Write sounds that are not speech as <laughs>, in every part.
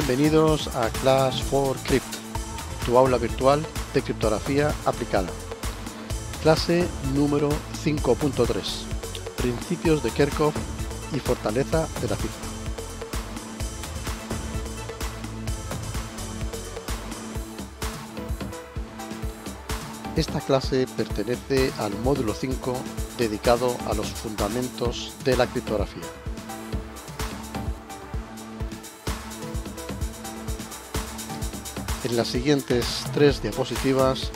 Bienvenidos a Class 4 crypt tu aula virtual de criptografía aplicada. Clase número 5.3, Principios de Kirchhoff y Fortaleza de la Cifra. Esta clase pertenece al módulo 5 dedicado a los fundamentos de la criptografía. En las siguientes tres diapositivas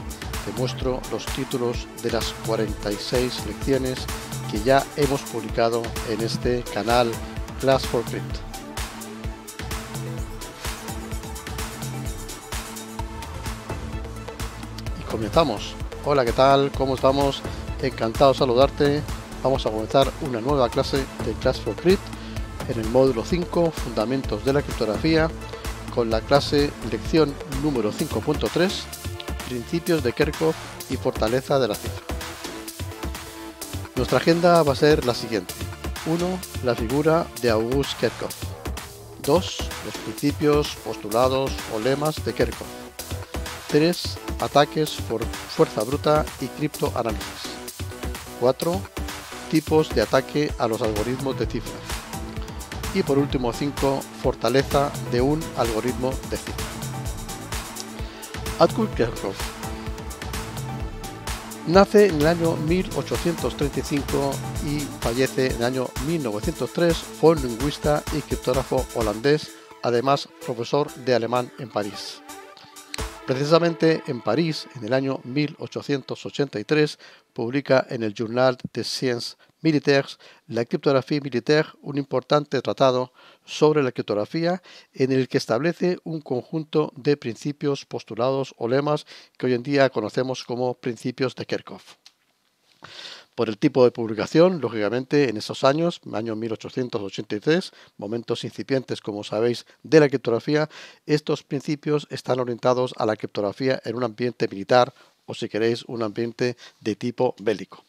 te muestro los títulos de las 46 lecciones que ya hemos publicado en este canal Class for crit Y comenzamos. Hola, ¿qué tal? ¿Cómo estamos? Encantado de saludarte. Vamos a comenzar una nueva clase de Class 4 crit en el módulo 5, Fundamentos de la Criptografía con la clase Lección número 5.3, Principios de Kerkhoff y Fortaleza de la Cifra. Nuestra agenda va a ser la siguiente. 1. La figura de August Kerkhoff. 2. Los principios, postulados o lemas de Kerkhoff. 3. Ataques por fuerza bruta y criptoanálisis. 4. Tipos de ataque a los algoritmos de cifras. Y por último 5. Fortaleza de un algoritmo de cifra. Atkul Kerkhoff nace en el año 1835 y fallece en el año 1903. Fue un lingüista y criptógrafo holandés, además profesor de alemán en París. Precisamente en París, en el año 1883, publica en el Journal de Sciences Militaires, la criptografía militar, un importante tratado sobre la criptografía en el que establece un conjunto de principios, postulados o lemas que hoy en día conocemos como principios de Kirchhoff. por el tipo de publicación, lógicamente en esos años, año 1883, momentos incipientes, como sabéis, de la criptografía, estos principios están orientados a la criptografía en un ambiente militar o, si queréis, un ambiente de tipo bélico.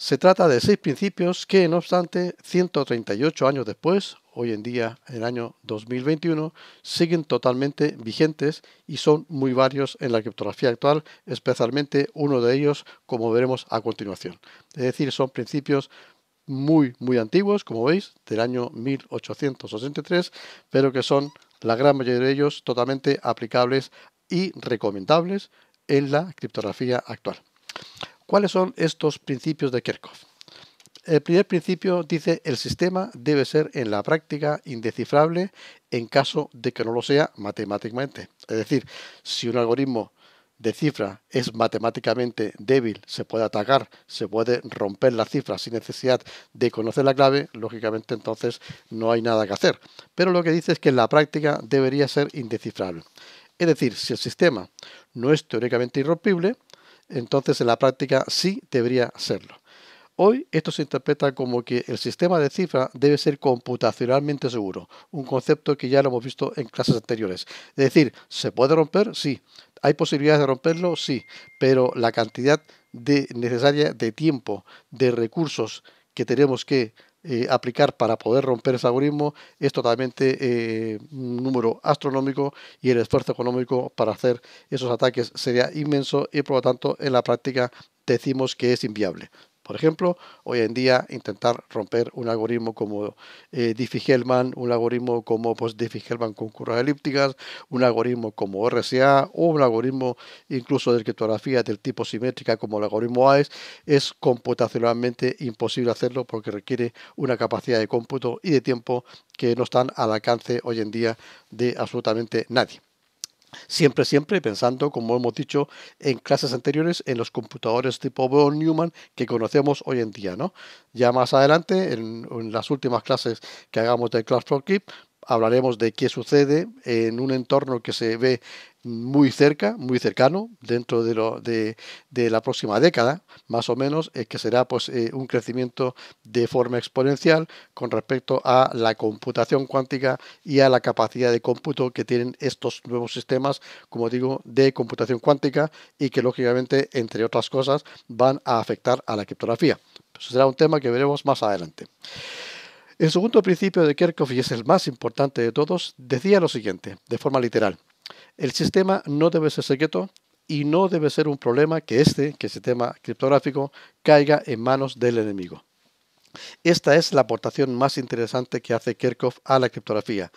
Se trata de seis principios que, no obstante, 138 años después, hoy en día, en el año 2021, siguen totalmente vigentes y son muy varios en la criptografía actual, especialmente uno de ellos, como veremos a continuación. Es decir, son principios muy, muy antiguos, como veis, del año 1883, pero que son la gran mayoría de ellos totalmente aplicables y recomendables en la criptografía actual. ¿Cuáles son estos principios de Kirchhoff? El primer principio dice el sistema debe ser en la práctica indecifrable en caso de que no lo sea matemáticamente. Es decir, si un algoritmo de cifra es matemáticamente débil, se puede atacar, se puede romper la cifra sin necesidad de conocer la clave, lógicamente entonces no hay nada que hacer. Pero lo que dice es que en la práctica debería ser indecifrable. Es decir, si el sistema no es teóricamente irrompible, entonces en la práctica sí debería serlo. Hoy esto se interpreta como que el sistema de cifra debe ser computacionalmente seguro, un concepto que ya lo hemos visto en clases anteriores. Es decir, ¿se puede romper? Sí. ¿Hay posibilidades de romperlo? Sí. Pero la cantidad de, necesaria de tiempo, de recursos que tenemos que eh, aplicar para poder romper ese algoritmo es totalmente eh, un número astronómico y el esfuerzo económico para hacer esos ataques sería inmenso y por lo tanto en la práctica decimos que es inviable. Por ejemplo, hoy en día intentar romper un algoritmo como eh, Diffie-Hellman, un algoritmo como pues, Diffie-Hellman con curvas elípticas, un algoritmo como RSA o un algoritmo incluso de criptografía del tipo simétrica como el algoritmo AES, es computacionalmente imposible hacerlo porque requiere una capacidad de cómputo y de tiempo que no están al alcance hoy en día de absolutamente nadie. Siempre, siempre pensando, como hemos dicho en clases anteriores, en los computadores tipo Von Neumann que conocemos hoy en día. ¿no? Ya más adelante, en, las últimas clases que hagamos de Class hablaremos de qué sucede en un entorno que se ve muy cerca, muy cercano, dentro de, lo, de, la próxima década, más o menos, es eh, que será pues, eh, un crecimiento de forma exponencial con respecto a la computación cuántica y a la capacidad de cómputo que tienen estos nuevos sistemas, como digo, de computación cuántica y que lógicamente, entre otras cosas, van a afectar a la criptografía. Pues será un tema que veremos más adelante. El segundo principio de Kirchhoff, y es el más importante de todos, decía lo siguiente, de forma literal. El sistema no debe ser secreto y no debe ser un problema que este, que el sistema criptográfico, caiga en manos del enemigo. Esta es la aportación más interesante que hace Kirchhoff a la criptografía.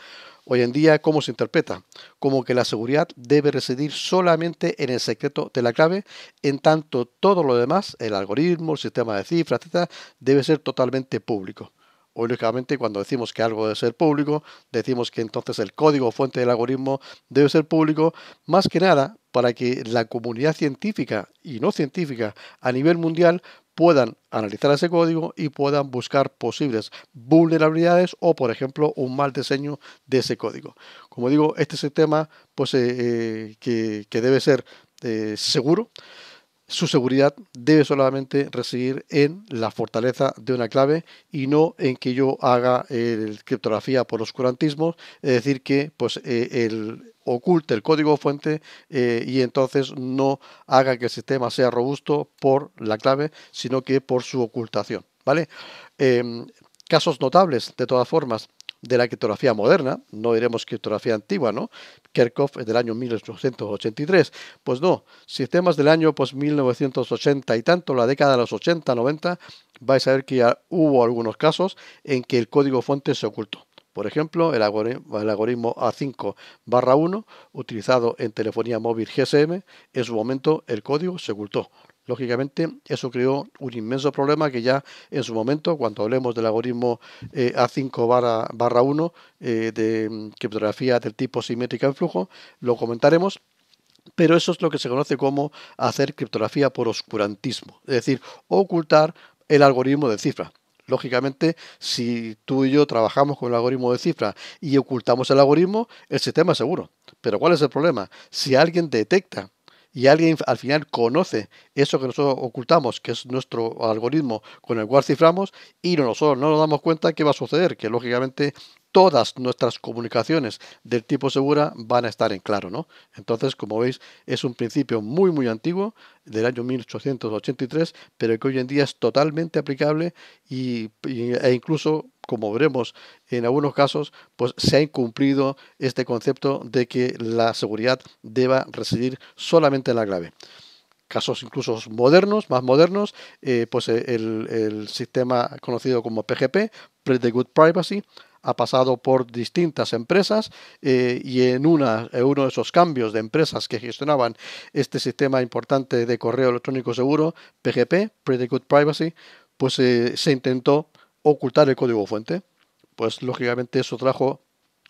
Hoy en día, ¿cómo se interpreta? Como que la seguridad debe residir solamente en el secreto de la clave, en tanto todo lo demás, el algoritmo, el sistema de cifras, etc., debe ser totalmente público o lógicamente cuando decimos que algo debe ser público, decimos que entonces el código fuente del algoritmo debe ser público, más que nada para que la comunidad científica y no científica a nivel mundial puedan analizar ese código y puedan buscar posibles vulnerabilidades o, por ejemplo, un mal diseño de ese código. Como digo, este es el tema pues, eh, eh, que, debe ser eh, seguro su seguridad debe solamente residir en la fortaleza de una clave y no en que yo haga eh, el criptografía por oscurantismo, es decir, que pues eh, oculte el código fuente eh, y entonces no haga que el sistema sea robusto por la clave, sino que por su ocultación. ¿vale? Em, casos notables, de todas formas, de la criptografía moderna, no diremos criptografía antigua, ¿no? Kerkhoff es del año 1883. Pues no, sistemas este del año pues 1980 y tanto, la década de los 80, 90, vais a ver que ya hubo algunos casos en que el código fuente se ocultó. Por ejemplo, el algoritmo, el algoritmo A5 1 utilizado en telefonía móvil GSM, en su momento el código se ocultó, Lógicamente, eso creó un inmenso problema que ya en su momento, cuando hablemos del algoritmo eh, A5 barra, 1 eh, de criptografía del tipo simétrica en flujo, lo comentaremos. Pero eso es lo que se conoce como hacer criptografía por oscurantismo, es decir, ocultar el algoritmo de cifra. Lógicamente, si tú y yo trabajamos con el algoritmo de cifra y ocultamos el algoritmo, el sistema es seguro. Pero ¿cuál es el problema? Si alguien detecta y alguien al final conoce eso que nosotros ocultamos, que es nuestro algoritmo con el cual ciframos, y nosotros no nos damos cuenta qué va a suceder, que lógicamente todas nuestras comunicaciones del tipo segura van a estar en claro, ¿no? Entonces, como veis, es un principio muy, muy antiguo, del año 1883, pero que hoy en día es totalmente aplicable y, e incluso, como veremos en algunos casos, pues se ha incumplido este concepto de que la seguridad deba residir solamente en la clave casos incluso modernos, más modernos, eh, pues el, el sistema conocido como PGP, Pretty Good Privacy, ha pasado por distintas empresas eh, y en, una, uno de esos cambios de empresas que gestionaban este sistema importante de correo electrónico seguro, PGP, Pretty Good Privacy, pues eh, se intentó ocultar el código fuente. Pues lógicamente eso trajo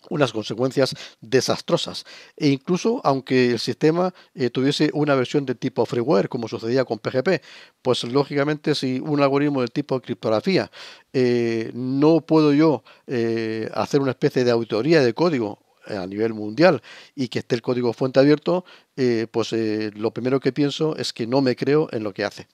unas consecuencias desastrosas. E incluso aunque el sistema eh, tuviese una versión de tipo freeware, como sucedía con PGP, pues lógicamente si un algoritmo del tipo criptografía eh, no puedo yo eh, hacer una especie de auditoría de código a nivel mundial y que esté el código fuente abierto, pues lo primero que pienso es que no me creo en lo que hace.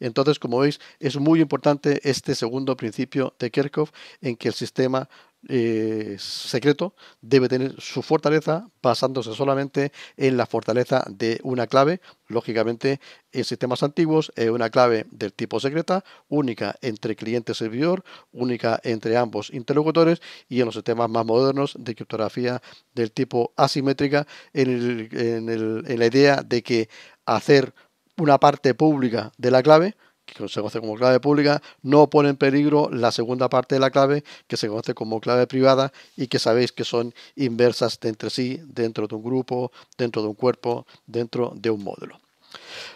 Entonces, como veis, es muy importante este segundo principio de Kirchhoff en que el sistema eh, secreto debe tener su fortaleza basándose solamente en la fortaleza de una clave. Lógicamente, en sistemas antiguos es eh, una clave del tipo secreta, única entre cliente-servidor, única entre ambos interlocutores y en los sistemas más modernos de criptografía del tipo asimétrica, en la idea de que hacer una parte pública de la clave que se conoce como clave pública, no pone en peligro la segunda parte de la clave, que se conoce como clave privada y que sabéis que son inversas de entre sí, dentro de un grupo, dentro de un cuerpo, dentro de un módulo.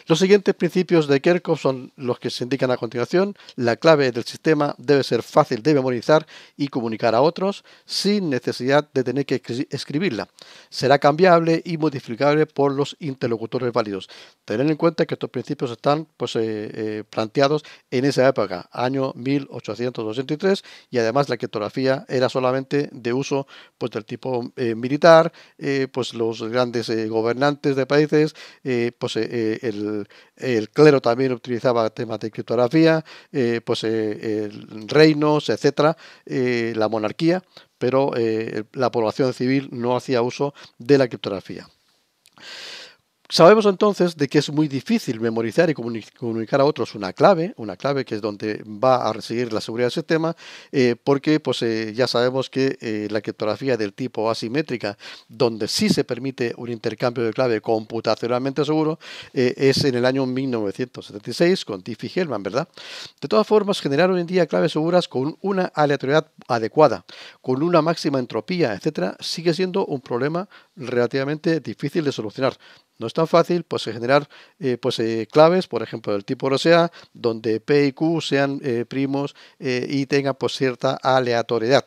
Los siguientes principios de Kirchhoff son los que se indican a continuación. La clave del sistema debe ser fácil de memorizar y comunicar a otros sin necesidad de tener que escribirla. Será cambiable y modificable por los interlocutores válidos. Tener en cuenta que estos principios están pues, eh, eh, planteados en esa época, año 1883, y además la criptografía era solamente de uso pues, del tipo eh, militar, pues los grandes gobernantes de países, pues el, clero también utilizaba temas de criptografía, eh, pues eh, reinos, etcétera, eh, la monarquía, pero la población civil no hacía uso de la criptografía. Sabemos entonces de que es muy difícil memorizar y comunicar a otros una clave, una clave que es donde va a recibir la seguridad del sistema, eh, porque pues, eh, ya sabemos que eh, la criptografía del tipo asimétrica, donde sí se permite un intercambio de clave computacionalmente seguro, es en el año 1976 con Diffie Hellman, ¿verdad? De todas formas, generar hoy en día claves seguras con una aleatoriedad adecuada, con una máxima entropía, etcétera, sigue siendo un problema relativamente difícil de solucionar no es tan fácil pues, eh, generar eh, pues, eh, claves, por ejemplo, del tipo RSA, donde P y Q sean primos y tengan pues, cierta aleatoriedad.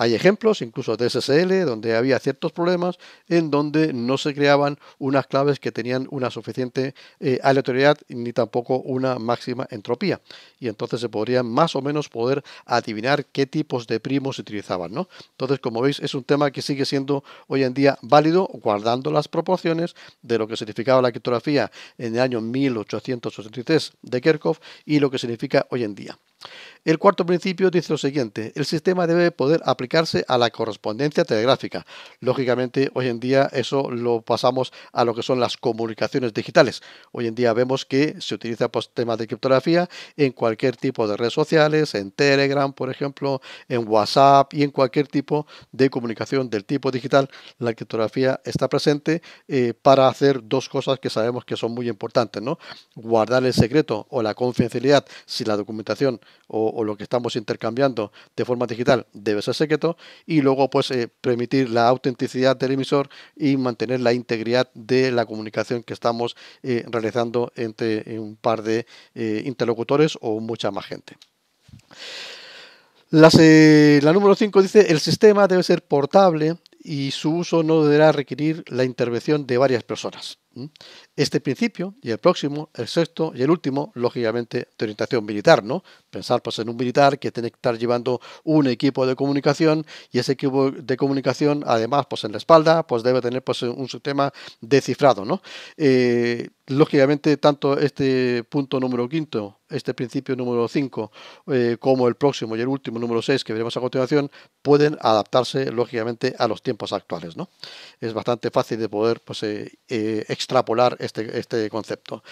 Hay ejemplos, incluso de SSL, donde había ciertos problemas en donde no se creaban unas claves que tenían una suficiente eh, aleatoriedad ni tampoco una máxima entropía. Y entonces se podría más o menos poder adivinar qué tipos de primos se utilizaban. ¿no? Entonces, como veis, es un tema que sigue siendo hoy en día válido, guardando las proporciones de lo que significaba la criptografía en el año 1883 de Kirchhoff y lo que significa hoy en día. El cuarto principio dice lo siguiente, el sistema debe poder aplicarse a la correspondencia telegráfica. Lógicamente, hoy en día eso lo pasamos a lo que son las comunicaciones digitales. Hoy en día vemos que se utiliza pues, temas de criptografía en cualquier tipo de redes sociales, en Telegram, por ejemplo, en WhatsApp y en cualquier tipo de comunicación del tipo digital. La criptografía está presente eh, para hacer dos cosas que sabemos que son muy importantes, ¿no? Guardar el secreto o la confidencialidad si la documentación o, lo que estamos intercambiando de forma digital debe ser secreto y luego pues eh, permitir la autenticidad del emisor y mantener la integridad de la comunicación que estamos eh, realizando entre eh, un par de interlocutores o mucha más gente. la número 5 dice, el sistema debe ser portable y su uso no deberá requerir la intervención de varias personas. ¿Mm? Este principio y el próximo, el sexto y el último, lógicamente de orientación militar, ¿no? Pensar pues, en un militar que tiene que estar llevando un equipo de comunicación y ese equipo de comunicación, además, pues en la espalda, pues debe tener pues, un sistema de ¿no? Eh, lógicamente, tanto este punto número quinto, este principio número 5, eh, como el próximo y el último número seis, que veremos a continuación, pueden adaptarse, lógicamente, a los tiempos actuales. ¿no? Es bastante fácil de poder pues, eh, extrapolar este, este concepto.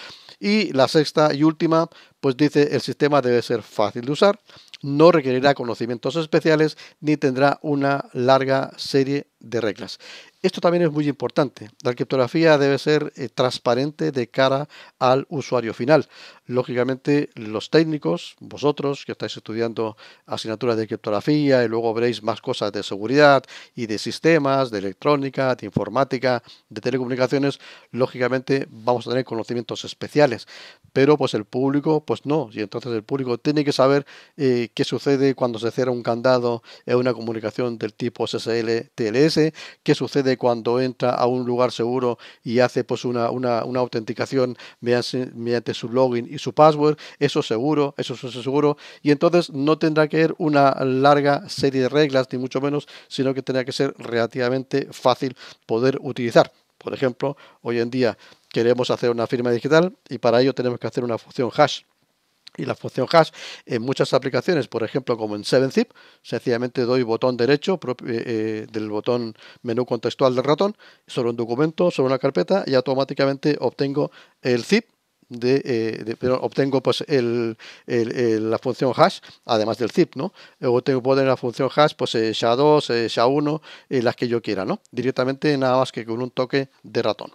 Y la sexta y última, pues dice el sistema debe ser fácil de usar, no requerirá conocimientos especiales ni tendrá una larga serie de reglas. Esto también es muy importante. La criptografía debe ser eh, transparente de cara al usuario final. Lógicamente, los técnicos, vosotros que estáis estudiando asignaturas de criptografía y luego veréis más cosas de seguridad y de sistemas, de electrónica, de informática, de telecomunicaciones, lógicamente vamos a tener conocimientos especiales. Pero pues el público, pues no. Y entonces el público tiene que saber eh, qué sucede cuando se cierra un candado en una comunicación del tipo SSL-TLS ¿Qué sucede cuando entra a un lugar seguro y hace pues una, autenticación mediante, su login y su password, eso seguro, eso es seguro, y entonces no tendrá que ser una larga serie de reglas, ni mucho menos, sino que tendrá que ser relativamente fácil poder utilizar. Por ejemplo, hoy en día queremos hacer una firma digital y para ello tenemos que hacer una función hash y la función hash en muchas aplicaciones, por ejemplo como en 7zip, sencillamente doy botón derecho eh, eh, del botón menú contextual del ratón sobre un documento, sobre una carpeta y automáticamente obtengo el zip de, eh, pero obtengo pues la función hash además del zip no o tengo poder la función hash pues sha2 sha1 las que yo quiera no directamente nada más que con un toque de ratón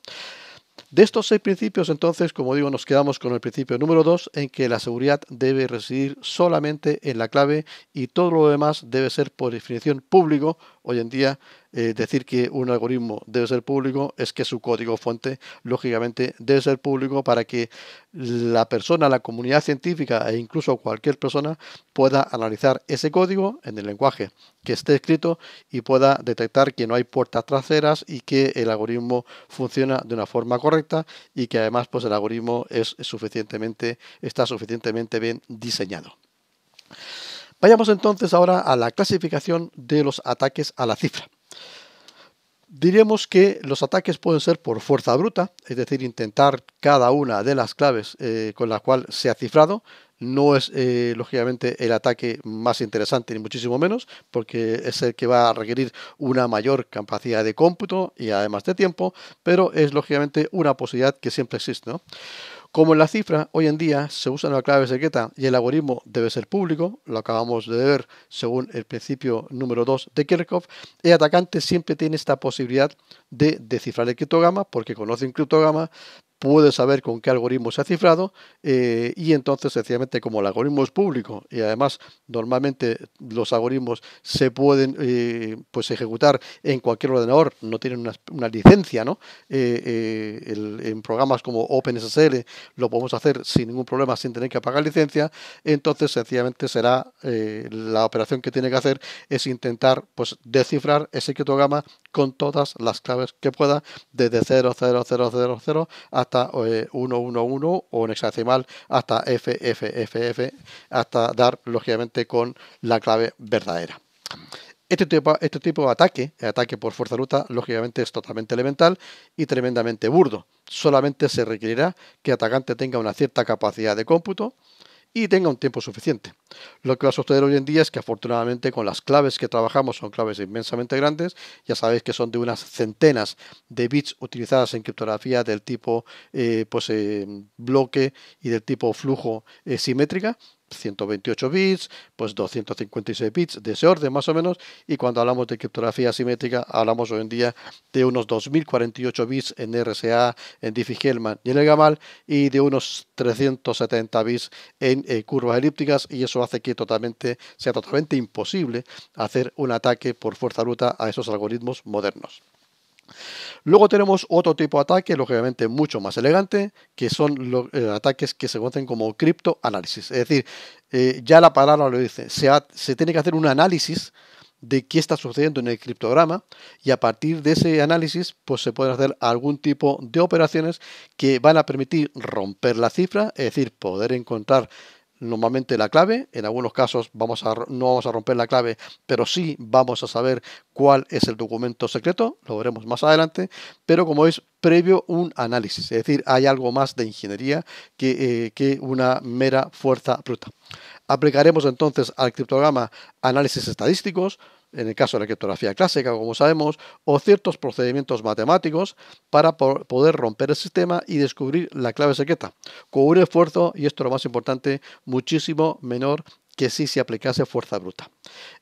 de estos seis principios, entonces, como digo, nos quedamos con el principio número dos, en que la seguridad debe residir solamente en la clave y todo lo demás debe ser por definición público Hoy en día, eh, decir que un algoritmo debe ser público es que su código fuente, lógicamente, debe ser público para que la persona, la comunidad científica e incluso cualquier persona pueda analizar ese código en el lenguaje que esté escrito y pueda detectar que no hay puertas traseras y que el algoritmo funciona de una forma correcta y que además pues, el algoritmo es suficientemente, está suficientemente bien diseñado. Vayamos entonces ahora a la clasificación de los ataques a la cifra. Diremos que los ataques pueden ser por fuerza bruta, es decir, intentar cada una de las claves eh, con la cual se ha cifrado. No es, eh, lógicamente, el ataque más interesante, ni muchísimo menos, porque es el que va a requerir una mayor capacidad de cómputo y además de tiempo, pero es, lógicamente, una posibilidad que siempre existe. ¿no? Como en la cifra, hoy en día se usa la clave secreta y el algoritmo debe ser público, lo acabamos de ver según el principio número 2 de Kirchhoff, el atacante siempre tiene esta posibilidad de descifrar el criptograma porque conoce un criptograma puede saber con qué algoritmo se ha cifrado eh, y entonces sencillamente como el algoritmo es público y además normalmente los algoritmos se pueden eh, pues ejecutar en cualquier ordenador, no tienen una, licencia, ¿no? Eh, en programas como OpenSSL lo podemos hacer sin ningún problema, sin tener que pagar licencia, entonces sencillamente será la operación que tiene que hacer es intentar pues descifrar ese criptograma con todas las claves que pueda desde 00000 hasta hasta 111 eh, o en hexadecimal hasta FFFF hasta dar lógicamente con la clave verdadera. Este tipo, este tipo de ataque, el ataque por fuerza bruta, lógicamente es totalmente elemental y tremendamente burdo. Solamente se requerirá que el atacante tenga una cierta capacidad de cómputo, y tenga un tiempo suficiente. Lo que va a suceder hoy en día es que afortunadamente con las claves que trabajamos son claves inmensamente grandes, ya sabéis que son de unas centenas de bits utilizadas en criptografía del tipo eh, pues, eh, bloque y del tipo flujo eh, simétrica, 128 bits, pues 256 bits, de ese orden más o menos, y cuando hablamos de criptografía simétrica hablamos hoy en día de unos 2048 bits en RSA, en Diffie-Hellman y en el Gamal, y de unos 370 bits en eh, curvas elípticas, y eso hace que sea totalmente imposible hacer un ataque por fuerza bruta a esos algoritmos modernos. Luego tenemos otro tipo de ataque, lógicamente mucho más elegante, que son los eh, ataques que se conocen como criptoanálisis. Es decir, eh, ya la palabra lo dice, se, tiene que hacer un análisis de qué está sucediendo en el criptograma y a partir de ese análisis pues se puede hacer algún tipo de operaciones que van a permitir romper la cifra, es decir, poder encontrar normalmente la clave. En algunos casos vamos a, no vamos a romper la clave, pero sí vamos a saber cuál es el documento secreto. Lo veremos más adelante. Pero como es previo un análisis, es decir, hay algo más de ingeniería que, eh, que una mera fuerza bruta. Aplicaremos entonces al criptograma análisis estadísticos, en el caso de la criptografía clásica, como sabemos, o ciertos procedimientos matemáticos para poder romper el sistema y descubrir la clave secreta, con un esfuerzo, y esto es lo más importante, muchísimo menor que si se aplicase fuerza bruta.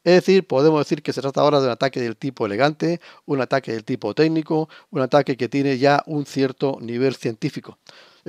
Es decir, podemos decir que se trata ahora de un ataque del tipo elegante, un ataque del tipo técnico, un ataque que tiene ya un cierto nivel científico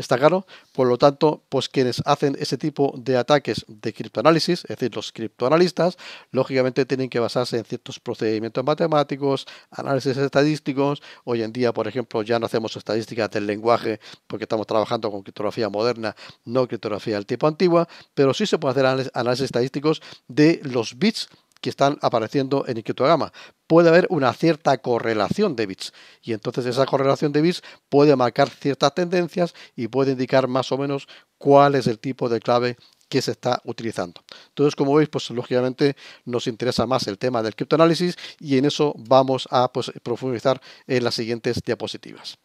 está claro. Por lo tanto, pues quienes hacen ese tipo de ataques de criptoanálisis, es decir, los criptoanalistas, lógicamente tienen que basarse en ciertos procedimientos matemáticos, análisis estadísticos. Hoy en día, por ejemplo, ya no hacemos estadísticas del lenguaje porque estamos trabajando con criptografía moderna, no criptografía del tipo antigua, pero sí se puede hacer análisis estadísticos de los bits que están apareciendo en el criptograma. Puede haber una cierta correlación de bits y entonces esa correlación de bits puede marcar ciertas tendencias y puede indicar más o menos cuál es el tipo de clave que se está utilizando. Entonces, como veis, pues lógicamente nos interesa más el tema del criptoanálisis y en eso vamos a pues, profundizar en las siguientes diapositivas.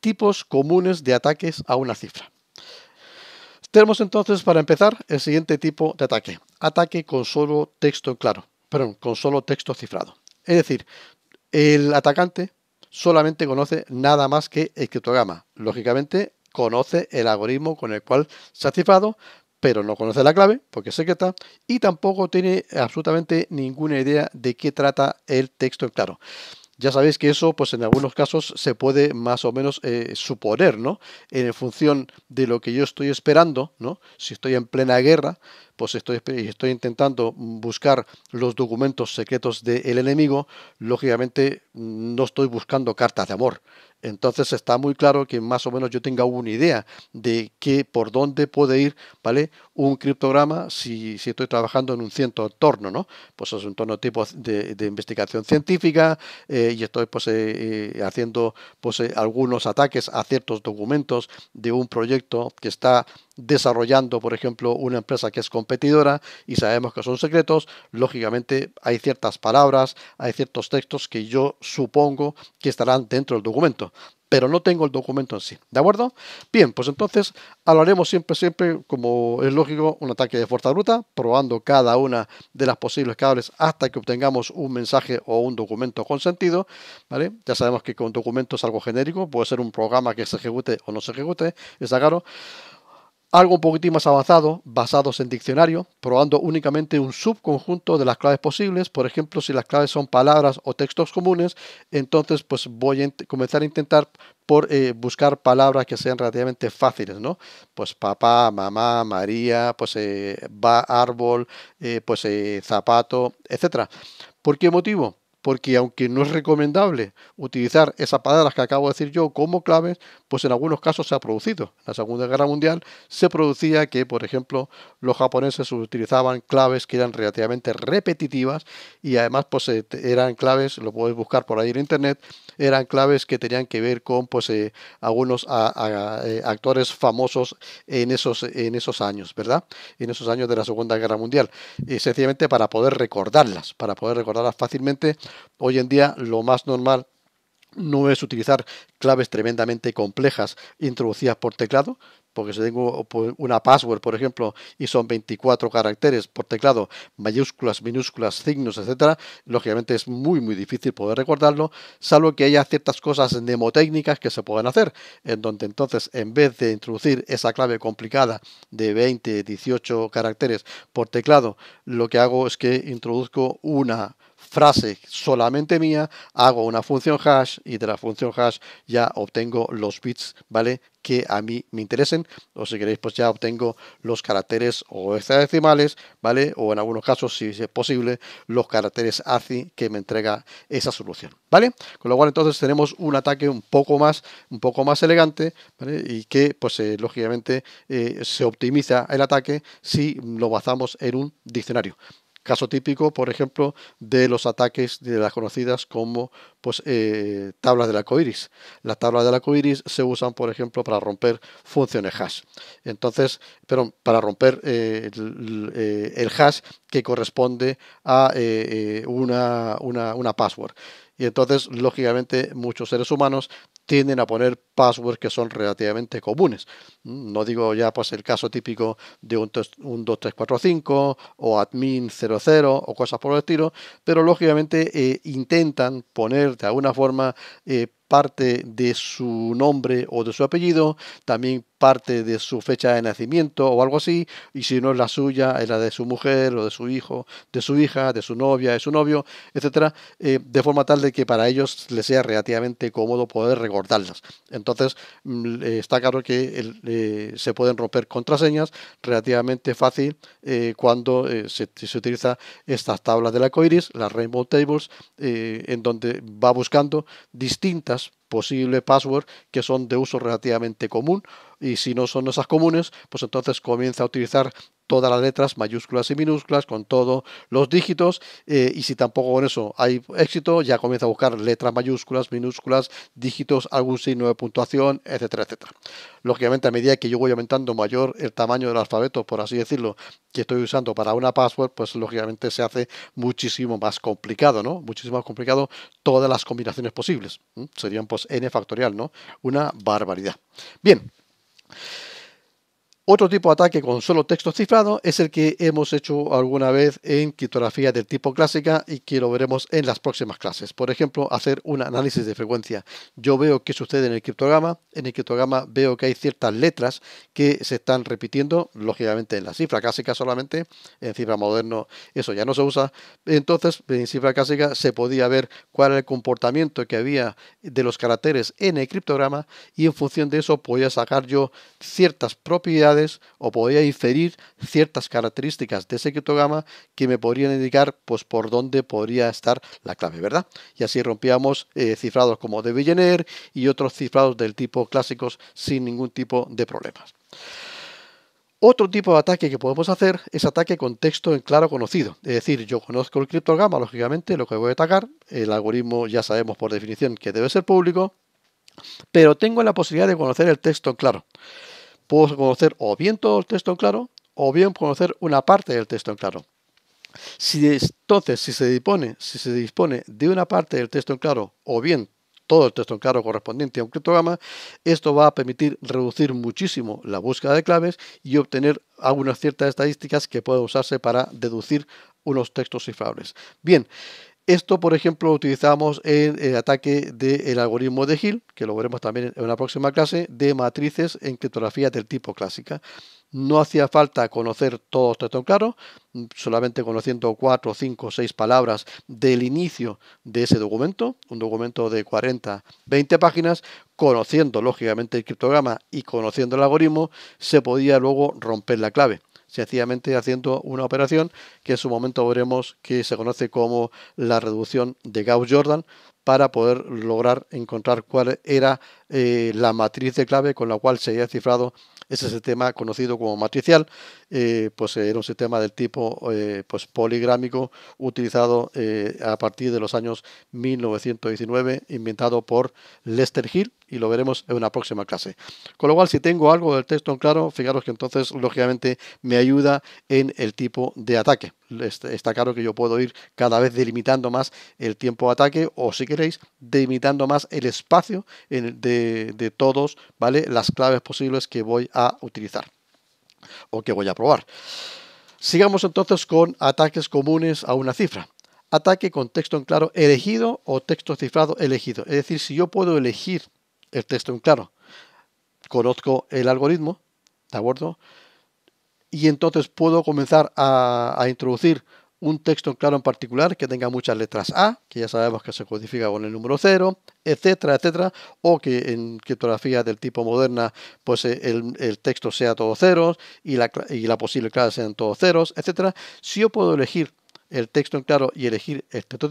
Tipos comunes de ataques a una cifra. Tenemos entonces para empezar el siguiente tipo de ataque. Ataque con solo texto claro, perdón, con solo texto cifrado. Es decir, el atacante solamente conoce nada más que el criptograma. Lógicamente, conoce el algoritmo con el cual se ha cifrado, pero no conoce la clave, porque es secreta, y tampoco tiene absolutamente ninguna idea de qué trata el texto en claro. Ya sabéis que eso, pues en algunos casos, se puede más o menos eh, suponer, ¿no? En función de lo que yo estoy esperando, ¿no? Si estoy en plena guerra, pues estoy, estoy intentando buscar los documentos secretos del enemigo, lógicamente mm, no estoy buscando cartas de amor, entonces está muy claro que más o menos yo tenga una idea de que por dónde puede ir, ¿vale? Un criptograma si, estoy trabajando en un cierto entorno, ¿no? Pues es un entorno tipo de, investigación científica eh, y estoy pues eh, eh, haciendo pues algunos ataques a ciertos documentos de un proyecto que está desarrollando, por ejemplo, una empresa que es competidora y sabemos que son secretos, lógicamente hay ciertas palabras, hay ciertos textos que yo supongo que estarán dentro del documento pero no tengo el documento en sí. ¿De acuerdo? Bien, pues entonces hablaremos siempre, siempre, como es lógico, un ataque de fuerza bruta, probando cada una de las posibles cables hasta que obtengamos un mensaje o un documento con sentido. ¿vale? Ya sabemos que con documento es algo genérico, puede ser un programa que se ejecute o no se ejecute, es claro algo un poquitín más avanzado, basados en diccionario, probando únicamente un subconjunto de las claves posibles. Por ejemplo, si las claves son palabras o textos comunes, entonces pues voy a comenzar a intentar por eh, buscar palabras que sean relativamente fáciles, ¿no? Pues papá, mamá, María, pues eh, va, árbol, eh, pues zapato, etcétera. ¿Por qué motivo? porque aunque no es recomendable utilizar esas palabras que acabo de decir yo como claves, pues en algunos casos se ha producido. En la Segunda Guerra Mundial se producía que, por ejemplo, los japoneses utilizaban claves que eran relativamente repetitivas y además pues, eh, eran claves, lo podéis buscar por ahí en Internet, eran claves que tenían que ver con pues, eh, algunos eh, actores famosos en esos, en esos años, ¿verdad? En esos años de la Segunda Guerra Mundial. Y eh, sencillamente para poder recordarlas, para poder recordarlas fácilmente. Hoy en día lo más normal no es utilizar claves tremendamente complejas introducidas por teclado, porque si tengo pues, una password, por ejemplo, y son 24 caracteres por teclado, mayúsculas, minúsculas, signos, etcétera, lógicamente es muy, muy difícil poder recordarlo, salvo que haya ciertas cosas mnemotécnicas que se puedan hacer, en donde entonces, en vez de introducir esa clave complicada de 20, 18 caracteres por teclado, lo que hago es que introduzco una frase solamente mía, hago una función hash y de la función hash ya obtengo los bits, ¿vale? Que a mí me interesen, o si queréis, pues ya obtengo los caracteres o hexadecimales, ¿vale? O en algunos casos, si es posible, los caracteres ACI que me entrega esa solución, ¿vale? Con lo cual, entonces tenemos un ataque un poco más, un poco más elegante, Y que, pues, eh, lógicamente, eh, se optimiza el ataque si lo basamos en un diccionario. Caso típico, por ejemplo, de los ataques de las conocidas como pues, eh, tablas de la coiris. Las tablas de la coiris se usan, por ejemplo, para romper funciones hash. Entonces, pero para romper eh, eh, el, hash que corresponde a una, una password. Y entonces, lógicamente, muchos seres humanos tienden a poner passwords que son relativamente comunes. Mm, no digo ya pues el caso típico de un, 2345 o admin 00 o cosas por el estilo, pero lógicamente eh, intentan poner de alguna forma eh, parte de su nombre o de su apellido, también parte de su fecha de nacimiento o algo así, y si no es la suya, es la de su mujer o de su hijo, de su hija, de su novia, de su novio, etcétera, eh, de forma tal de que para ellos les sea relativamente cómodo poder recordarlas. Entonces, mm, eh, está claro que eh, se pueden romper contraseñas relativamente fácil cuando se, utiliza estas tablas de la coiris, las Rainbow Tables, en donde va buscando distintas Gracias posible password que son de uso relativamente común y si no son esas comunes, pues entonces comienza a utilizar todas las letras mayúsculas y minúsculas con todos los dígitos eh, y si tampoco con eso hay éxito, ya comienza a buscar letras mayúsculas, minúsculas, dígitos, algún signo de puntuación, etcétera, etcétera. Lógicamente a medida que yo voy aumentando mayor el tamaño del alfabeto, por así decirlo, que estoy usando para una password, pues lógicamente se hace muchísimo más complicado, ¿no? Muchísimo más complicado todas las combinaciones posibles. Serían por pues, n factorial, ¿no? Una barbaridad. Bien. Otro tipo de ataque con solo texto cifrado es el que hemos hecho alguna vez en criptografía del tipo clásica y que lo veremos en las próximas clases. Por ejemplo, hacer un análisis de frecuencia. Yo veo qué sucede en el criptograma. En el criptograma veo que hay ciertas letras que se están repitiendo, lógicamente en la cifra clásica solamente. En cifra moderno eso ya no se usa. Entonces, en cifra clásica se podía ver cuál era el comportamiento que había de los caracteres en el criptograma y en función de eso podía sacar yo ciertas propiedades o podría inferir ciertas características de ese criptograma que me podrían indicar pues, por dónde podría estar la clave, ¿verdad? Y así rompíamos eh, cifrados como de Villeneuve y otros cifrados del tipo clásicos sin ningún tipo de problemas. Otro tipo de ataque que podemos hacer es ataque con texto en claro conocido. Es decir, yo conozco el criptograma, lógicamente, lo que voy a atacar, el algoritmo ya sabemos por definición que debe ser público, pero tengo la posibilidad de conocer el texto en claro puedo conocer o bien todo el texto en claro o bien conocer una parte del texto en claro. Si entonces, si se dispone, si se dispone de una parte del texto en claro o bien todo el texto en claro correspondiente a un criptograma, esto va a permitir reducir muchísimo la búsqueda de claves y obtener algunas ciertas estadísticas que pueden usarse para deducir unos textos cifrables. Bien, esto, por ejemplo, lo utilizamos en el ataque del algoritmo de Hill, que lo veremos también en una próxima clase, de matrices en criptografía del tipo clásica. No hacía falta conocer todo esto claro, solamente conociendo cuatro, cinco, seis palabras del inicio de ese documento, un documento de 40, 20 páginas, conociendo lógicamente el criptograma y conociendo el algoritmo, se podía luego romper la clave sencillamente haciendo una operación que en su momento veremos que se conoce como la reducción de Gauss-Jordan para poder lograr encontrar cuál era eh, la matriz de clave con la cual se había cifrado ese sistema conocido como matricial, eh, pues eh, era un sistema del tipo eh, pues, poligrámico utilizado a partir de los años 1919, inventado por Lester Hill, y lo veremos en una próxima clase. Con lo cual, si tengo algo del texto en claro, fijaros que entonces, lógicamente, me ayuda en el tipo de ataque está claro que yo puedo ir cada vez delimitando más el tiempo de ataque o si queréis delimitando más el espacio de, de todos, ¿vale? Las claves posibles que voy a utilizar o que voy a probar. Sigamos entonces con ataques comunes a una cifra. Ataque con texto en claro elegido o texto cifrado elegido. Es decir, si yo puedo elegir el texto en claro, conozco el algoritmo, ¿de acuerdo? y entonces puedo comenzar a, introducir un texto en claro en particular que tenga muchas letras A, que ya sabemos que se codifica con el número 0, etcétera, etcétera, o que en criptografía del tipo moderna, pues eh, el, texto sea todo ceros y la, y la posible clave sean todos ceros, etcétera. Si yo puedo elegir el texto en claro y elegir el texto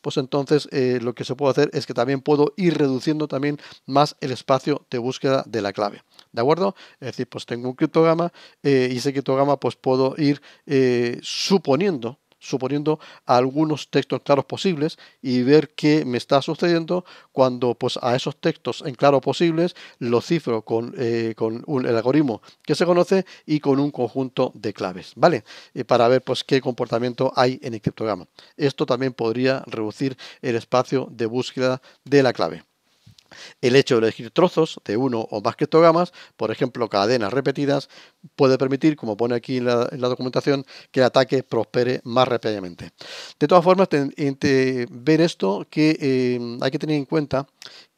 pues entonces eh, lo que se puede hacer es que también puedo ir reduciendo también más el espacio de búsqueda de la clave. ¿De acuerdo? Es decir, pues tengo un criptograma eh, y ese criptograma pues puedo ir eh, suponiendo suponiendo algunos textos claros posibles y ver qué me está sucediendo cuando pues a esos textos en claro posibles los cifro con, eh, con el algoritmo que se conoce y con un conjunto de claves, ¿vale? para ver pues qué comportamiento hay en el criptograma. Esto también podría reducir el espacio de búsqueda de la clave. El hecho de elegir trozos de uno o más criptogamas, por ejemplo cadenas repetidas, puede permitir, como pone aquí en la, documentación, que el ataque prospere más rápidamente. De todas formas, eh, te, esto que eh, hay que tener en cuenta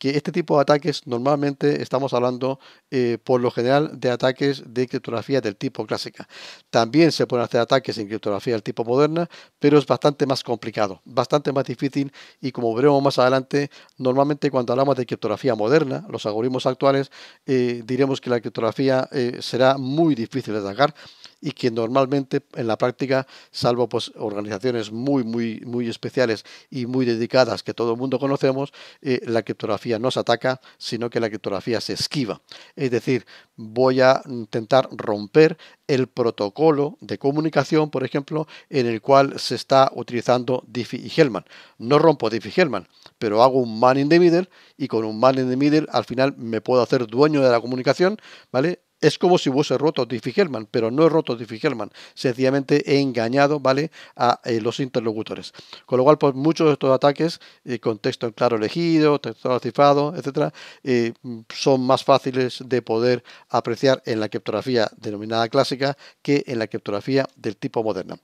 que este tipo de ataques normalmente estamos hablando eh, por lo general de ataques de criptografía del tipo clásica. También se pueden hacer ataques en criptografía del tipo moderna, pero es bastante más complicado, bastante más difícil y como veremos más adelante, normalmente cuando hablamos de criptografía moderna, los algoritmos actuales, eh, diremos que la criptografía eh, será muy difícil de atacar y que normalmente en la práctica, salvo pues, organizaciones muy, muy, muy especiales y muy dedicadas que todo el mundo conocemos, eh, la criptografía no se ataca, sino que la criptografía se esquiva. Es decir, voy a intentar romper el protocolo de comunicación, por ejemplo, en el cual se está utilizando Diffie y Hellman. No rompo Diffie Hellman, pero hago un man in the middle y con un man in the middle al final me puedo hacer dueño de la comunicación, ¿vale? es como si hubiese roto Diffie-Hellman, pero no he roto Diffie-Hellman, sencillamente he engañado, ¿vale?, a eh, los interlocutores. Con lo cual, pues muchos de estos ataques, eh, con texto claro elegido, texto cifrado, etcétera, eh, son más fáciles de poder apreciar en la criptografía denominada clásica que en la criptografía del tipo moderna.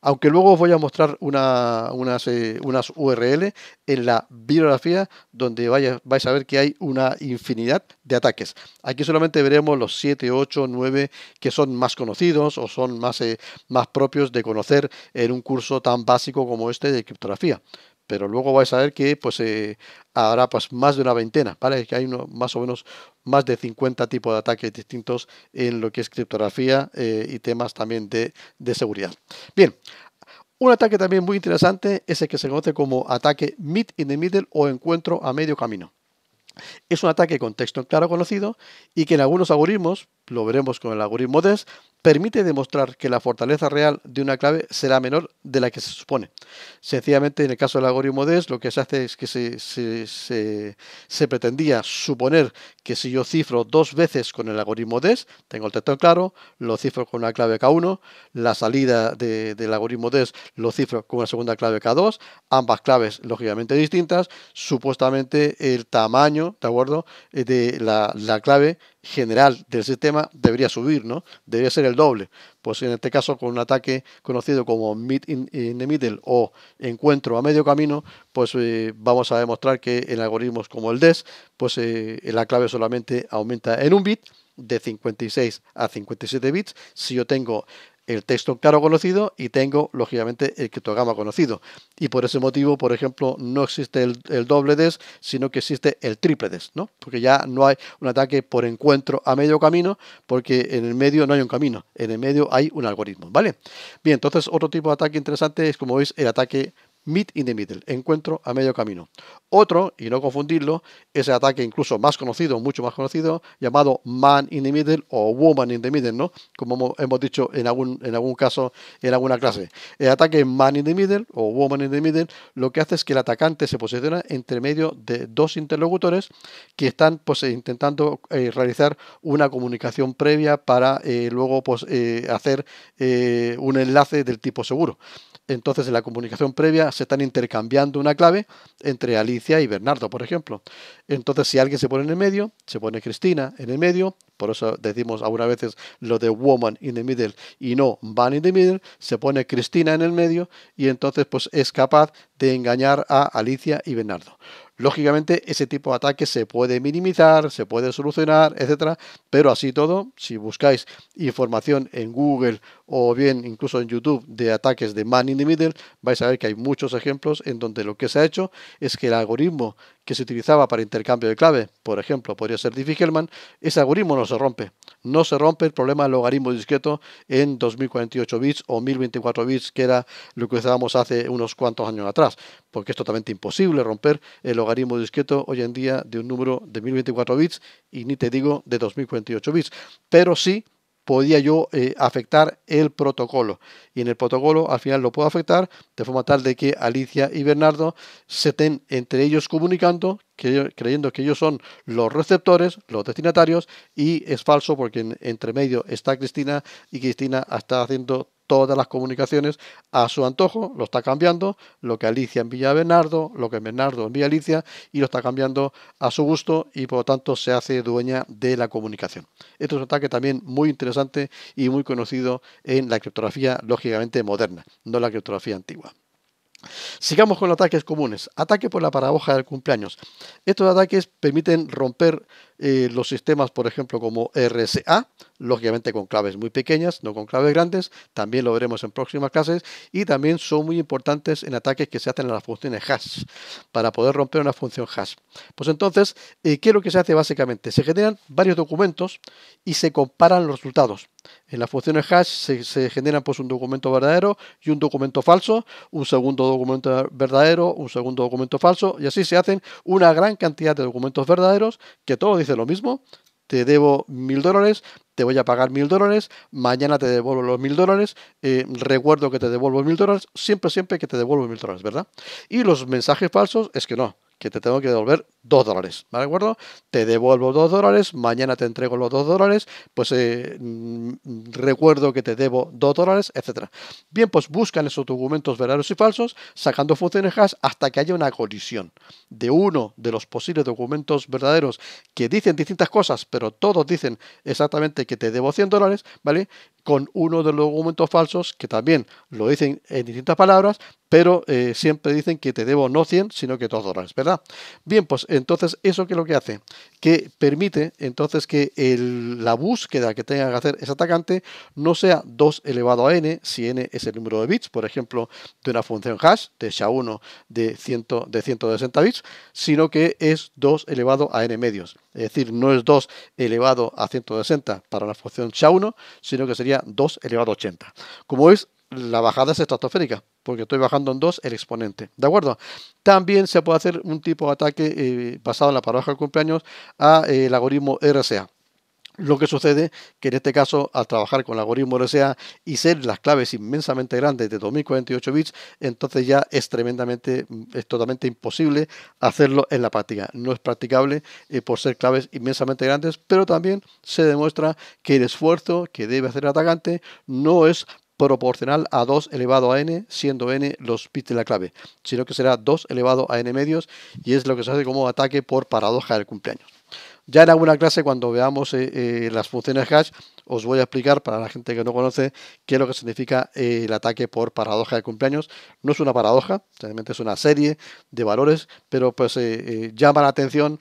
Aunque luego os voy a mostrar unas, unas URL en la bibliografía donde vaya, vais a ver que hay una infinidad de ataques. Aquí solamente veremos los siete 8, 9, que son más conocidos o son más, eh, más propios de conocer en un curso tan básico como este de criptografía pero luego vais a ver que pues eh, habrá pues, más de una veintena, ¿vale? Que hay uno, más o menos más de 50 tipos de ataques distintos en lo que es criptografía eh, y temas también de, de, seguridad. Bien, un ataque también muy interesante es el que se conoce como ataque mid in the middle o encuentro a medio camino. Es un ataque con texto claro conocido y que en algunos algoritmos, lo veremos con el algoritmo DES, permite demostrar que la fortaleza real de una clave será menor de la que se supone. Sencillamente, en el caso del algoritmo DES, lo que se hace es que se, se, pretendía suponer que si yo cifro dos veces con el algoritmo DES, tengo el texto claro, lo cifro con una clave K1, la salida del algoritmo DES lo cifro con una segunda clave K2, ambas claves lógicamente distintas, supuestamente el tamaño, ¿de acuerdo?, eh, de la, la clave general del sistema debería subir, ¿no? Debería ser el doble. Pues en este caso, con un ataque conocido como meet in, the middle o encuentro a medio camino, pues eh, vamos a demostrar que en algoritmos como el DES, pues eh, la clave solamente aumenta en un bit de 56 a 57 bits. Si yo tengo el texto claro conocido y tengo, lógicamente, el criptograma conocido. Y por ese motivo, por ejemplo, no existe el, doble des, sino que existe el triple des, ¿no? Porque ya no hay un ataque por encuentro a medio camino, porque en el medio no hay un camino, en el medio hay un algoritmo, ¿vale? Bien, entonces otro tipo de ataque interesante es, como veis, el ataque Meet in the Middle, encuentro a medio camino. Otro, y no confundirlo, es el ataque incluso más conocido, mucho más conocido, llamado Man in the Middle o Woman in the Middle, ¿no? Como hemos dicho en algún, en algún caso, en alguna clase. El ataque Man in the Middle o Woman in the Middle lo que hace es que el atacante se posiciona entre medio de dos interlocutores que están pues, eh, intentando eh, realizar una comunicación previa para eh, luego pues, hacer un enlace del tipo seguro. Entonces, la comunicación previa se están intercambiando una clave entre Alicia y Bernardo, por ejemplo. Entonces, si alguien se pone en el medio, se pone Cristina en el medio, por eso decimos algunas veces lo de woman in the middle y no van in the middle, se pone Cristina en el medio y entonces pues es capaz de engañar a Alicia y Bernardo. Lógicamente, ese tipo de ataque se puede minimizar, se puede solucionar, etcétera, pero así todo, si buscáis información en Google o bien incluso en YouTube de ataques de man in the middle, vais a ver que hay muchos ejemplos en donde lo que se ha hecho es que el algoritmo que se utilizaba para intercambio de clave, por ejemplo, podría ser Diffie-Hellman, ese algoritmo no se rompe. No se rompe el problema del logaritmo discreto en 2048 bits o 1024 bits, que era lo que usábamos hace unos cuantos años atrás, porque es totalmente imposible romper el logaritmo discreto hoy en día de un número de 1024 bits y ni te digo de 2048 bits, pero sí podía yo eh, afectar el protocolo. Y en el protocolo al final lo puedo afectar de forma tal de que Alicia y Bernardo se estén entre ellos comunicando, que, creyendo que ellos son los receptores, los destinatarios, y es falso porque entre medio está Cristina y Cristina está haciendo todas las comunicaciones a su antojo, lo está cambiando, lo que Alicia envía a Bernardo, lo que Bernardo envía a Alicia, y lo está cambiando a su gusto y por lo tanto se hace dueña de la comunicación. Esto es un ataque también muy interesante y muy conocido en la criptografía lógicamente moderna, no la criptografía antigua. Sigamos con los ataques comunes. Ataque por la paradoja del cumpleaños. Estos ataques permiten romper eh, los sistemas, por ejemplo, como RSA, lógicamente con claves muy pequeñas, no con claves grandes, también lo veremos en próximas clases, y también son muy importantes en ataques que se hacen a las funciones hash, para poder romper una función hash. Pues entonces, eh, ¿qué es lo que se hace básicamente? Se generan varios documentos y se comparan los resultados. En las funciones hash se, generan pues un documento verdadero y un documento falso, un segundo documento verdadero, un segundo documento falso, y así se hacen una gran cantidad de documentos verdaderos que todos dicen lo mismo, te debo mil dólares, te voy a pagar mil dólares, mañana te devuelvo los mil dólares, eh, recuerdo que te devuelvo mil dólares, siempre, siempre que te devuelvo mil dólares, ¿verdad? Y los mensajes falsos es que no, que te tengo que devolver 2 dólares, ¿vale? acuerdo? Te devuelvo 2 dólares, mañana te entrego los 2 dólares, pues eh, mm, recuerdo que te debo 2 dólares, etcétera. Bien, pues buscan esos documentos verdaderos y falsos, sacando funciones hasta que haya una colisión de uno de los posibles documentos verdaderos que dicen distintas cosas, pero todos dicen exactamente que te debo 100 dólares, ¿vale? Con uno de los documentos falsos que también lo dicen en distintas palabras, pero eh, siempre dicen que te debo no 100, sino que 2 dólares, ¿verdad? Bien, pues entonces, ¿eso qué es lo que hace? Que permite entonces que la búsqueda que tenga que hacer ese atacante no sea 2 elevado a n, si n es el número de bits, por ejemplo, de una función hash de SHA-1 de, 160 bits, sino que es 2 elevado a n medios. Es decir, no es 2 elevado a 160 para una función SHA-1, sino que sería 2 elevado a 80. Como es la bajada es estratosférica, porque estoy bajando en 2 el exponente. ¿De acuerdo? También se puede hacer un tipo de ataque eh, basado en la paradoja del cumpleaños al eh, algoritmo RSA. Lo que sucede que en este caso, al trabajar con el algoritmo RSA y ser las claves inmensamente grandes de 2048 bits, entonces ya es tremendamente, mm, es totalmente imposible hacerlo en la práctica. No es practicable eh, por ser claves inmensamente grandes, pero también se demuestra que el esfuerzo que debe hacer el atacante no es proporcional a 2 elevado a n, siendo n los bits de la clave, sino que será 2 elevado a n medios y es lo que se hace como ataque por paradoja del cumpleaños. Ya en alguna clase, cuando veamos eh, eh, las funciones hash, os voy a explicar para la gente que no conoce qué es lo que significa eh, el ataque por paradoja de cumpleaños. No es una paradoja, realmente es una serie de valores, pero pues llama la atención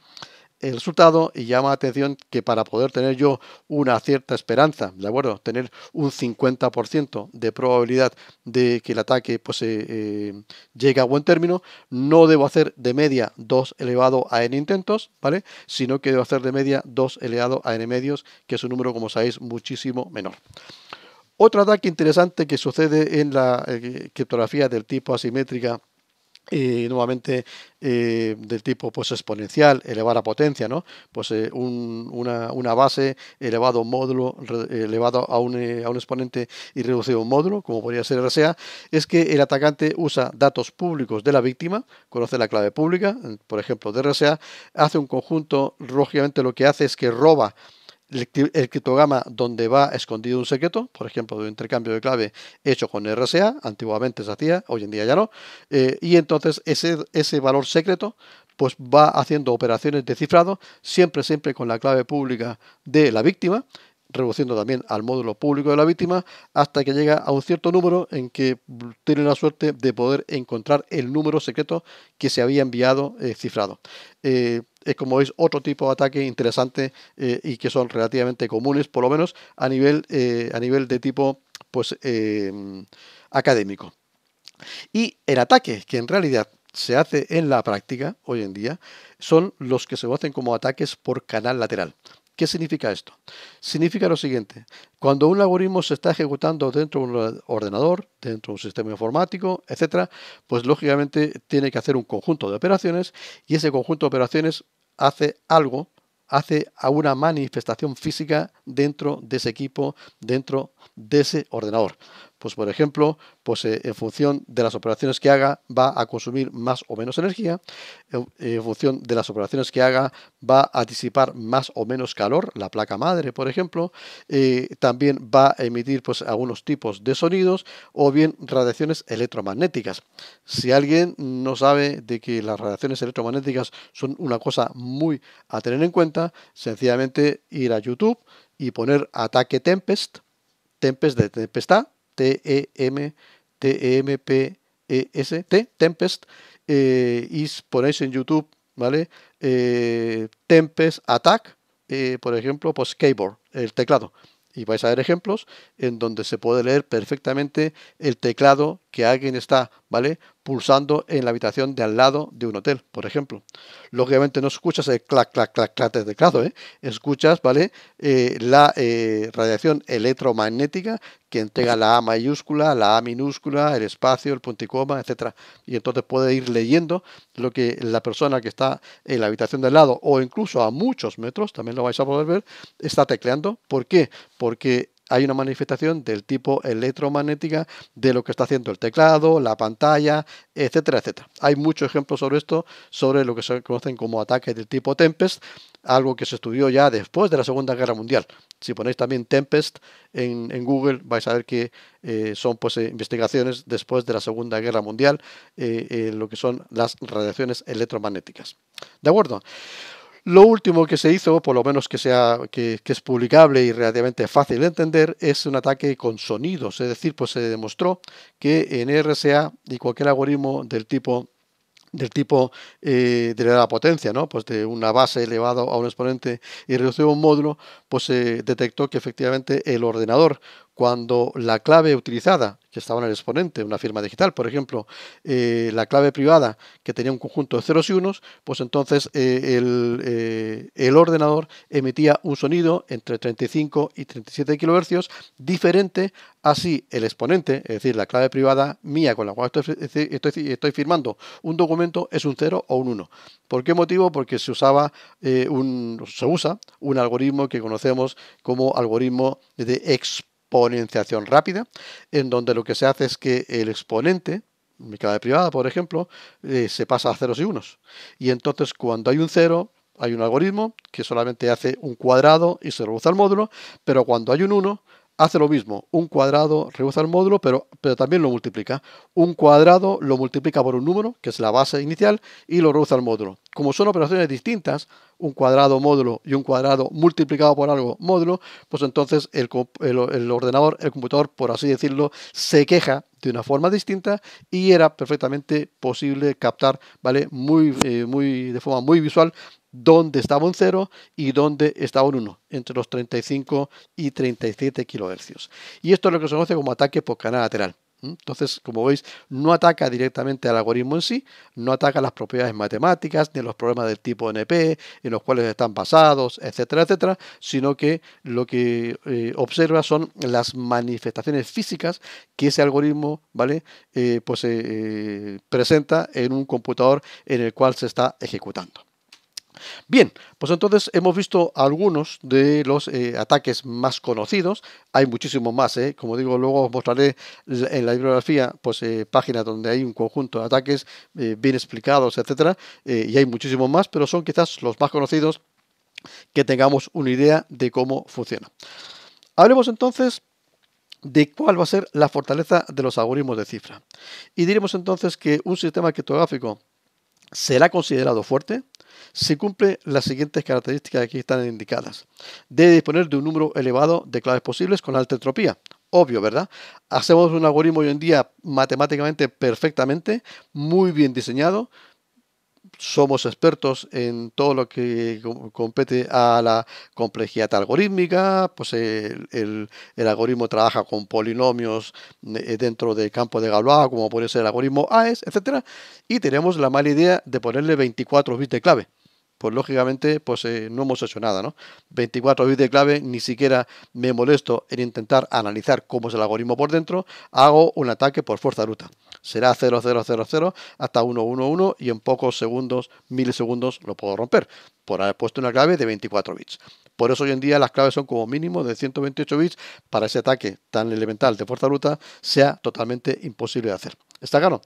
el resultado y llama la atención que para poder tener yo una cierta esperanza, ¿de acuerdo? Tener un 50% de probabilidad de que el ataque pues, eh, eh, llegue a buen término, no debo hacer de media 2 elevado a n intentos, ¿vale? Sino que debo hacer de media 2 elevado a n medios, que es un número, como sabéis, muchísimo menor. Otro ataque interesante que sucede en la eh, criptografía del tipo asimétrica y nuevamente eh, del tipo pues exponencial, elevar a potencia, ¿no? Pues eh, una, una, base elevado módulo, elevado a un, eh, a un, exponente y reducido a un módulo, como podría ser RSA, es que el atacante usa datos públicos de la víctima, conoce la clave pública, por ejemplo, de RSA, hace un conjunto, lógicamente lo que hace es que roba el, criptogama donde va escondido un secreto, por ejemplo, de un intercambio de clave hecho con RSA, antiguamente se hacía, hoy en día ya no, eh, y entonces ese, ese valor secreto pues va haciendo operaciones de cifrado, siempre, siempre con la clave pública de la víctima, reduciendo también al módulo público de la víctima, hasta que llega a un cierto número en que tiene la suerte de poder encontrar el número secreto que se había enviado eh, cifrado. Eh, es como veis otro tipo de ataque interesante eh, y que son relativamente comunes, por lo menos a nivel, eh, a nivel de tipo pues, eh, académico. Y el ataque, que en realidad se hace en la práctica hoy en día, son los que se hacen como ataques por canal lateral. ¿Qué significa esto? Significa lo siguiente, cuando un algoritmo se está ejecutando dentro de un ordenador, dentro de un sistema informático, etc., pues lógicamente tiene que hacer un conjunto de operaciones y ese conjunto de operaciones hace algo, hace a una manifestación física dentro de ese equipo, dentro de ese ordenador pues por ejemplo, pues eh, en función de las operaciones que haga va a consumir más o menos energía, en, función de las operaciones que haga va a disipar más o menos calor, la placa madre, por ejemplo, eh, también va a emitir pues algunos tipos de sonidos o bien radiaciones electromagnéticas. Si alguien no sabe de que las radiaciones electromagnéticas son una cosa muy a tener en cuenta, sencillamente ir a YouTube y poner ataque Tempest, Tempest de tempestad, T-E-M, e e T-E-M-P-E-S-T, Tempest, eh, y ponéis en YouTube, ¿vale? Eh, Tempest Attack, eh, por ejemplo, pues skateboard, el teclado. Y vais a ver ejemplos en donde se puede leer perfectamente el teclado que alguien está, ¿vale? pulsando en la habitación de al lado de un hotel, por ejemplo. Lógicamente no escuchas el clac, clac, clac, clac del teclado, ¿eh? escuchas ¿vale? Eh, la eh, radiación electromagnética que entrega la A mayúscula, la A minúscula, el espacio, el punto y coma, etc. Y entonces puede ir leyendo lo que la persona que está en la habitación de al lado o incluso a muchos metros, también lo vais a poder ver, está tecleando. ¿Por qué? Porque hay una manifestación del tipo electromagnética de lo que está haciendo el teclado, la pantalla, etcétera, etcétera. Hay muchos ejemplos sobre esto, sobre lo que se conocen como ataques del tipo Tempest, algo que se estudió ya después de la Segunda Guerra Mundial. Si ponéis también Tempest en, Google, vais a ver que eh, son pues, eh, investigaciones después de la Segunda Guerra Mundial, eh, lo que son las radiaciones electromagnéticas. ¿De acuerdo? Lo último que se hizo, por lo menos que, sea, que, es publicable y relativamente fácil de entender, es un ataque con sonidos. Es decir, pues se demostró que en RSA y cualquier algoritmo del tipo del tipo eh, de la potencia, ¿no? Pues de una base elevada a un exponente y reducido a un módulo, pues se detectó que efectivamente el ordenador cuando la clave utilizada, que estaba en el exponente, una firma digital, por ejemplo, eh, la clave privada que tenía un conjunto de ceros y unos, pues entonces eh, eh, el, ordenador emitía un sonido entre 35 y 37 kilohercios diferente a si el exponente, es decir, la clave privada mía con la cual estoy, estoy, firmando un documento es un cero o un 1. ¿Por qué motivo? Porque se usaba un, se usa un algoritmo que conocemos como algoritmo de exponente exponenciación rápida, en donde lo que se hace es que el exponente, mi clave privada, por ejemplo, eh, se pasa a ceros y unos. Y entonces cuando hay un cero, hay un algoritmo que solamente hace un cuadrado y se reduce al módulo, pero cuando hay un uno hace lo mismo. Un cuadrado reduce el módulo, pero, pero también lo multiplica. Un cuadrado lo multiplica por un número, que es la base inicial, y lo reduce el módulo. Como son operaciones distintas, un cuadrado módulo y un cuadrado multiplicado por algo módulo, pues entonces el, ordenador, el computador, por así decirlo, se queja de una forma distinta y era perfectamente posible captar, ¿vale? Muy, eh, muy, de forma muy visual dónde estaba un 0 y dónde estaba un 1, entre los 35 y 37 kilohercios. Y esto es lo que se conoce como ataque por canal lateral. Entonces, como veis, no ataca directamente al algoritmo en sí, no ataca las propiedades matemáticas ni los problemas del tipo NP, en los cuales están basados, etcétera, etcétera, sino que lo que eh, observa son las manifestaciones físicas que ese algoritmo, ¿vale? Eh, pues, eh, presenta en un computador en el cual se está ejecutando. Bien, pues entonces hemos visto algunos de los eh, ataques más conocidos. Hay muchísimos más, ¿eh? como digo, luego os mostraré en la bibliografía pues, eh, páginas donde hay un conjunto de ataques bien explicados, etcétera, y hay muchísimos más, pero son quizás los más conocidos que tengamos una idea de cómo funciona. Hablemos entonces de cuál va a ser la fortaleza de los algoritmos de cifra. Y diremos entonces que un sistema criptográfico será considerado fuerte si cumple las siguientes características que aquí están indicadas. Debe disponer de un número elevado de claves posibles con alta entropía. Obvio, ¿verdad? Hacemos un algoritmo hoy en día matemáticamente perfectamente, muy bien diseñado, somos expertos en todo lo que compete a la complejidad algorítmica, pues el, algoritmo trabaja con polinomios eh, dentro del campo de Galois, como puede ser el algoritmo AES, etc. Y tenemos la mala idea de ponerle 24 bits de clave pues lógicamente pues eh, no hemos hecho nada, ¿no? 24 bits de clave, ni siquiera me molesto en intentar analizar cómo es el algoritmo por dentro, hago un ataque por fuerza bruta. Será 0000 hasta 111 y en pocos segundos, milisegundos lo puedo romper por haber puesto una clave de 24 bits. Por eso hoy en día las claves son como mínimo de 128 bits para ese ataque tan elemental de fuerza bruta sea totalmente imposible de hacer. ¿Está claro?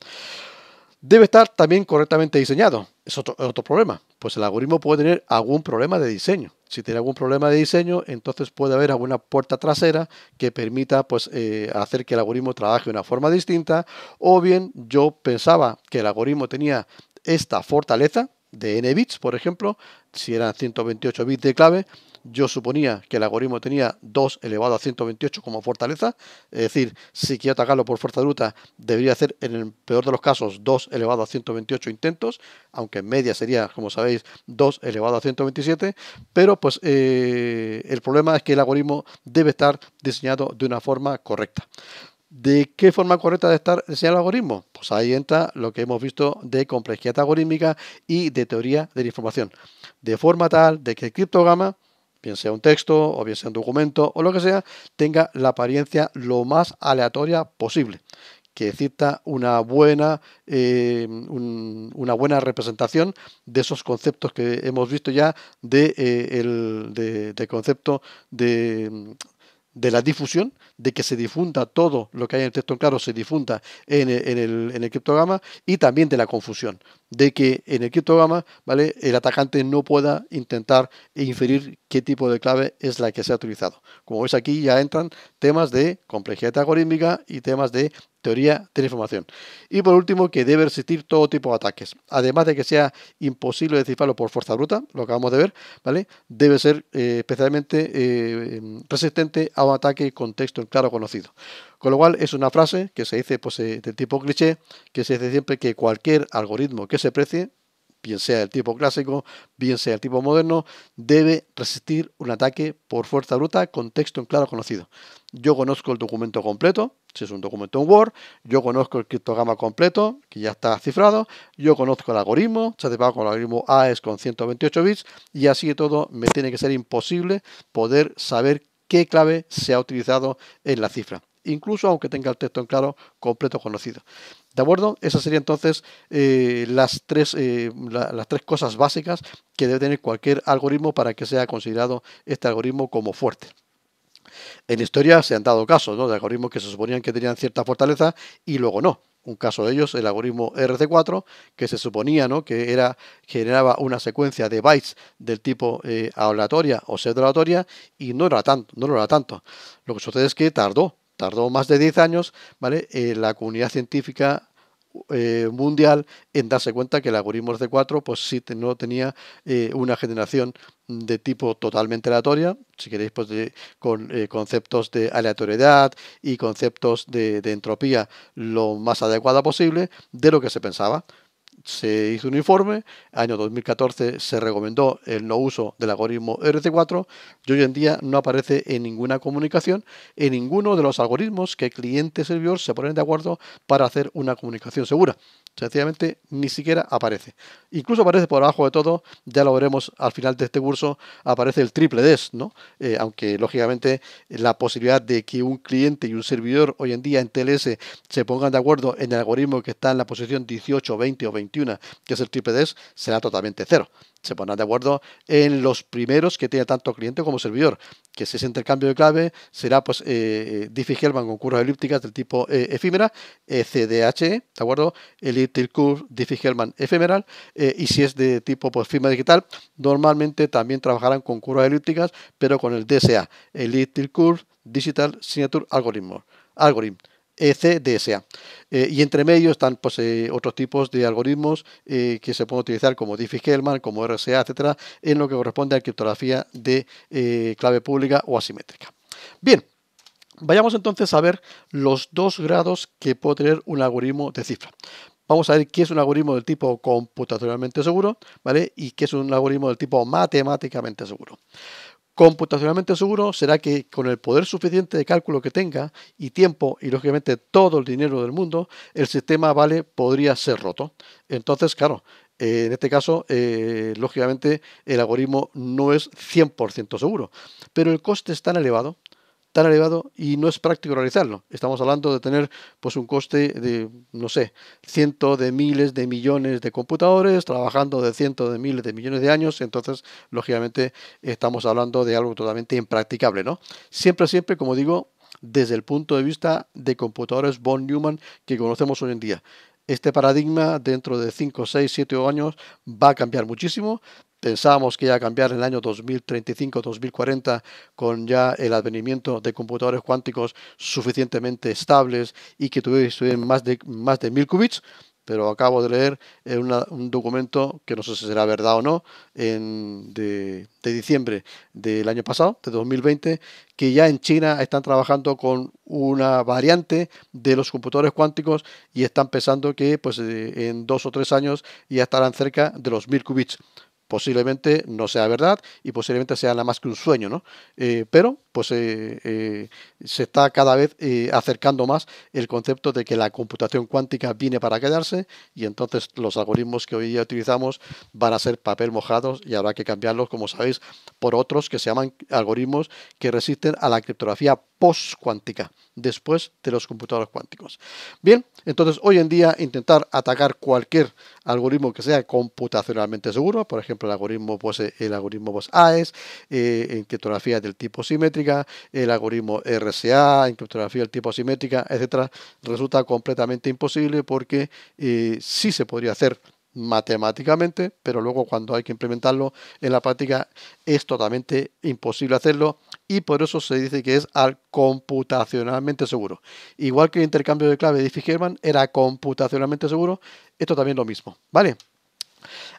debe estar también correctamente diseñado. Es otro, problema. Pues el algoritmo puede tener algún problema de diseño. Si tiene algún problema de diseño, entonces puede haber alguna puerta trasera que permita pues, eh, hacer que el algoritmo trabaje de una forma distinta. O bien yo pensaba que el algoritmo tenía esta fortaleza de n bits, por ejemplo, si eran 128 bits de clave, yo suponía que el algoritmo tenía 2 elevado a 128 como fortaleza, es decir, si quiero atacarlo por fuerza bruta, debería hacer en el peor de los casos 2 elevado a 128 intentos, aunque en media sería, como sabéis, 2 elevado a 127, pero pues eh, el problema es que el algoritmo debe estar diseñado de una forma correcta. ¿De qué forma correcta debe estar diseñado el algoritmo? Pues ahí entra lo que hemos visto de complejidad algorítmica y de teoría de la información. De forma tal de que el criptograma bien sea un texto o bien sea un documento o lo que sea, tenga la apariencia lo más aleatoria posible que cita una buena, eh, una buena representación de esos conceptos que hemos visto ya de, eh, el, concepto de la difusión, de que se difunda todo lo que hay en el texto claro, se difunda en, el, en el, criptograma y también de la confusión, de que en el criptograma ¿vale? el atacante no pueda intentar inferir qué tipo de clave es la que se ha utilizado. Como veis aquí ya entran temas de complejidad algorítmica y temas de teoría de la información. Y por último, que debe resistir todo tipo de ataques. Además de que sea imposible descifrarlo por fuerza bruta, lo acabamos de ver, ¿vale? Debe ser eh, especialmente eh, resistente a un ataque con texto claro conocido. Con lo cual es una frase que se dice pues, eh, de tipo cliché, que se dice siempre que cualquier algoritmo que se precie, bien sea el tipo clásico, bien sea el tipo moderno, debe resistir un ataque por fuerza bruta con texto en claro conocido. Yo conozco el documento completo, si es un documento en Word, yo conozco el criptograma completo, que ya está cifrado, yo conozco el algoritmo, se pago con el algoritmo AES con 128 bits, y así de todo me tiene que ser imposible poder saber qué clave se ha utilizado en la cifra, incluso aunque tenga el texto en claro completo conocido. ¿De acuerdo? Esas serían entonces eh, las, tres, eh, las tres cosas básicas que debe tener cualquier algoritmo para que sea considerado este algoritmo como fuerte. En historia se han dado casos de algoritmos que se suponían que tenían cierta fortaleza y luego no un caso de ellos, el algoritmo RC4, que se suponía ¿no? que era, generaba una secuencia de bytes del tipo eh, aleatoria o pseudoaleatoria, y no, era tanto, no lo era tanto. Lo que sucede es que tardó, tardó más de 10 años, ¿vale? Eh, la comunidad científica eh, mundial en darse cuenta que el algoritmo de 4 pues sí no tenía eh, una generación de tipo totalmente aleatoria, si queréis, pues con eh, conceptos de aleatoriedad y conceptos de entropía lo más adecuada posible de lo que se pensaba se hizo un informe, año 2014 se recomendó el no uso del algoritmo rc 4 y hoy en día no aparece en ninguna comunicación, en ninguno de los algoritmos que cliente y servidor se ponen de acuerdo para hacer una comunicación segura. Sencillamente ni siquiera aparece. Incluso aparece por abajo de todo, ya lo veremos al final de este curso, aparece el triple DES, ¿no? Eh, aunque lógicamente la posibilidad de que un cliente y un servidor hoy en día en TLS se pongan de acuerdo en el algoritmo que está en la posición 18, 20 o 21, que es el triple DES, será totalmente cero se pondrán de acuerdo en los primeros que tenga tanto cliente como servidor, que si ese intercambio de clave será pues eh, eh, Diffie-Hellman con curvas elípticas del tipo eh, efímera, CDH e, ¿de acuerdo? Elliptic Curve Diffie-Hellman efemeral, y si es de tipo pues, firma digital, normalmente también trabajarán con curvas elípticas, pero con el DSA, Elliptic Curve Digital Signature Algorithm. algorithm ECDSA. Eh, y entre medio están pues, eh, otros tipos de algoritmos eh, que se pueden utilizar como Diffie-Hellman, como RSA, etcétera, en lo que corresponde a criptografía de clave pública o asimétrica. Bien, vayamos entonces a ver los dos grados que puede tener un algoritmo de cifra. Vamos a ver qué es un algoritmo del tipo computacionalmente seguro, ¿vale? Y qué es un algoritmo del tipo matemáticamente seguro. Computacionalmente seguro será que con el poder suficiente de cálculo que tenga y tiempo y lógicamente todo el dinero del mundo, el sistema vale podría ser roto. Entonces, claro, eh, en este caso, eh, lógicamente el algoritmo no es 100% seguro, pero el coste es tan elevado tan elevado y no es práctico realizarlo. Estamos hablando de tener pues un coste de, no sé, cientos de miles de millones de computadores, trabajando de cientos de miles de millones de años, entonces lógicamente estamos hablando de algo totalmente impracticable, ¿no? Siempre, siempre, como digo, desde el punto de vista de computadores von Neumann que conocemos hoy en día. Este paradigma dentro de 5, 6, 7 años va a cambiar muchísimo. Pensábamos que iba a cambiar en el año 2035, 2040 con ya el advenimiento de computadores cuánticos suficientemente estables y que tuvieran más de, más de 1000 qubits pero acabo de leer eh, un documento que no sé si será verdad o no, en, de, diciembre del año pasado, de 2020, que ya en China están trabajando con una variante de los computadores cuánticos y están pensando que pues, eh, en dos o tres años ya estarán cerca de los mil qubits posiblemente no sea verdad y posiblemente sea nada más que un sueño, ¿no? Eh, pero pues eh, eh, se está cada vez acercando más el concepto de que la computación cuántica viene para quedarse y entonces los algoritmos que hoy día utilizamos van a ser papel mojados y habrá que cambiarlos, como sabéis, por otros que se llaman algoritmos que resisten a la criptografía cuántica después de los computadores cuánticos. Bien, entonces hoy en día intentar atacar cualquier algoritmo que sea computacionalmente seguro, por ejemplo el algoritmo pues, eh, el algoritmo AES, pues, e eh, en criptografía del tipo simétrica, el algoritmo RSA, en criptografía del tipo simétrica, etcétera, resulta completamente imposible porque eh, sí se podría hacer matemáticamente, pero luego cuando hay que implementarlo en la práctica es totalmente imposible hacerlo y por eso se dice que es computacionalmente seguro. Igual que el intercambio de clave de Diffie-Hellman era computacionalmente seguro, esto también lo mismo, ¿vale?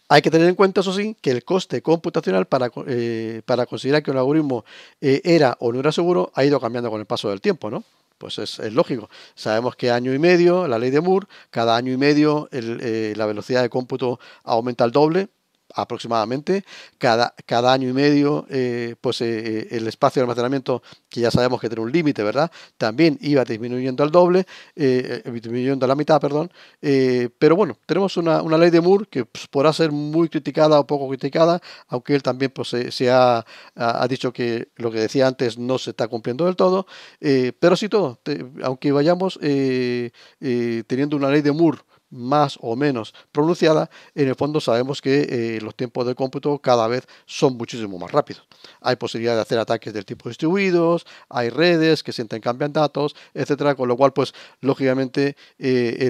Hay que tener en cuenta, eso sí, que el coste computacional para, eh, para considerar que un algoritmo eh, era o no era seguro ha ido cambiando con el paso del tiempo, ¿no? Pues es, lógico. Sabemos que año y medio, la ley de Moore, cada año y medio eh, la velocidad de cómputo aumenta al doble, aproximadamente cada, cada año y medio, eh, pues eh, eh, el espacio de almacenamiento, que ya sabemos que tiene un límite, ¿verdad? También iba disminuyendo al doble, disminuyendo a la mitad, perdón. pero bueno, tenemos una, ley de Moore que pues, podrá ser muy criticada o poco criticada, aunque él también pues, se, ha, dicho que lo que decía antes no se está cumpliendo del todo. pero sí todo, aunque vayamos teniendo una ley de Moore, más o menos pronunciada, en el fondo sabemos que eh, los tiempos de cómputo cada vez son muchísimo más rápidos. Hay posibilidad de hacer ataques del tipo distribuidos, hay redes que se cambian datos, etcétera, con lo cual, pues lógicamente, eh,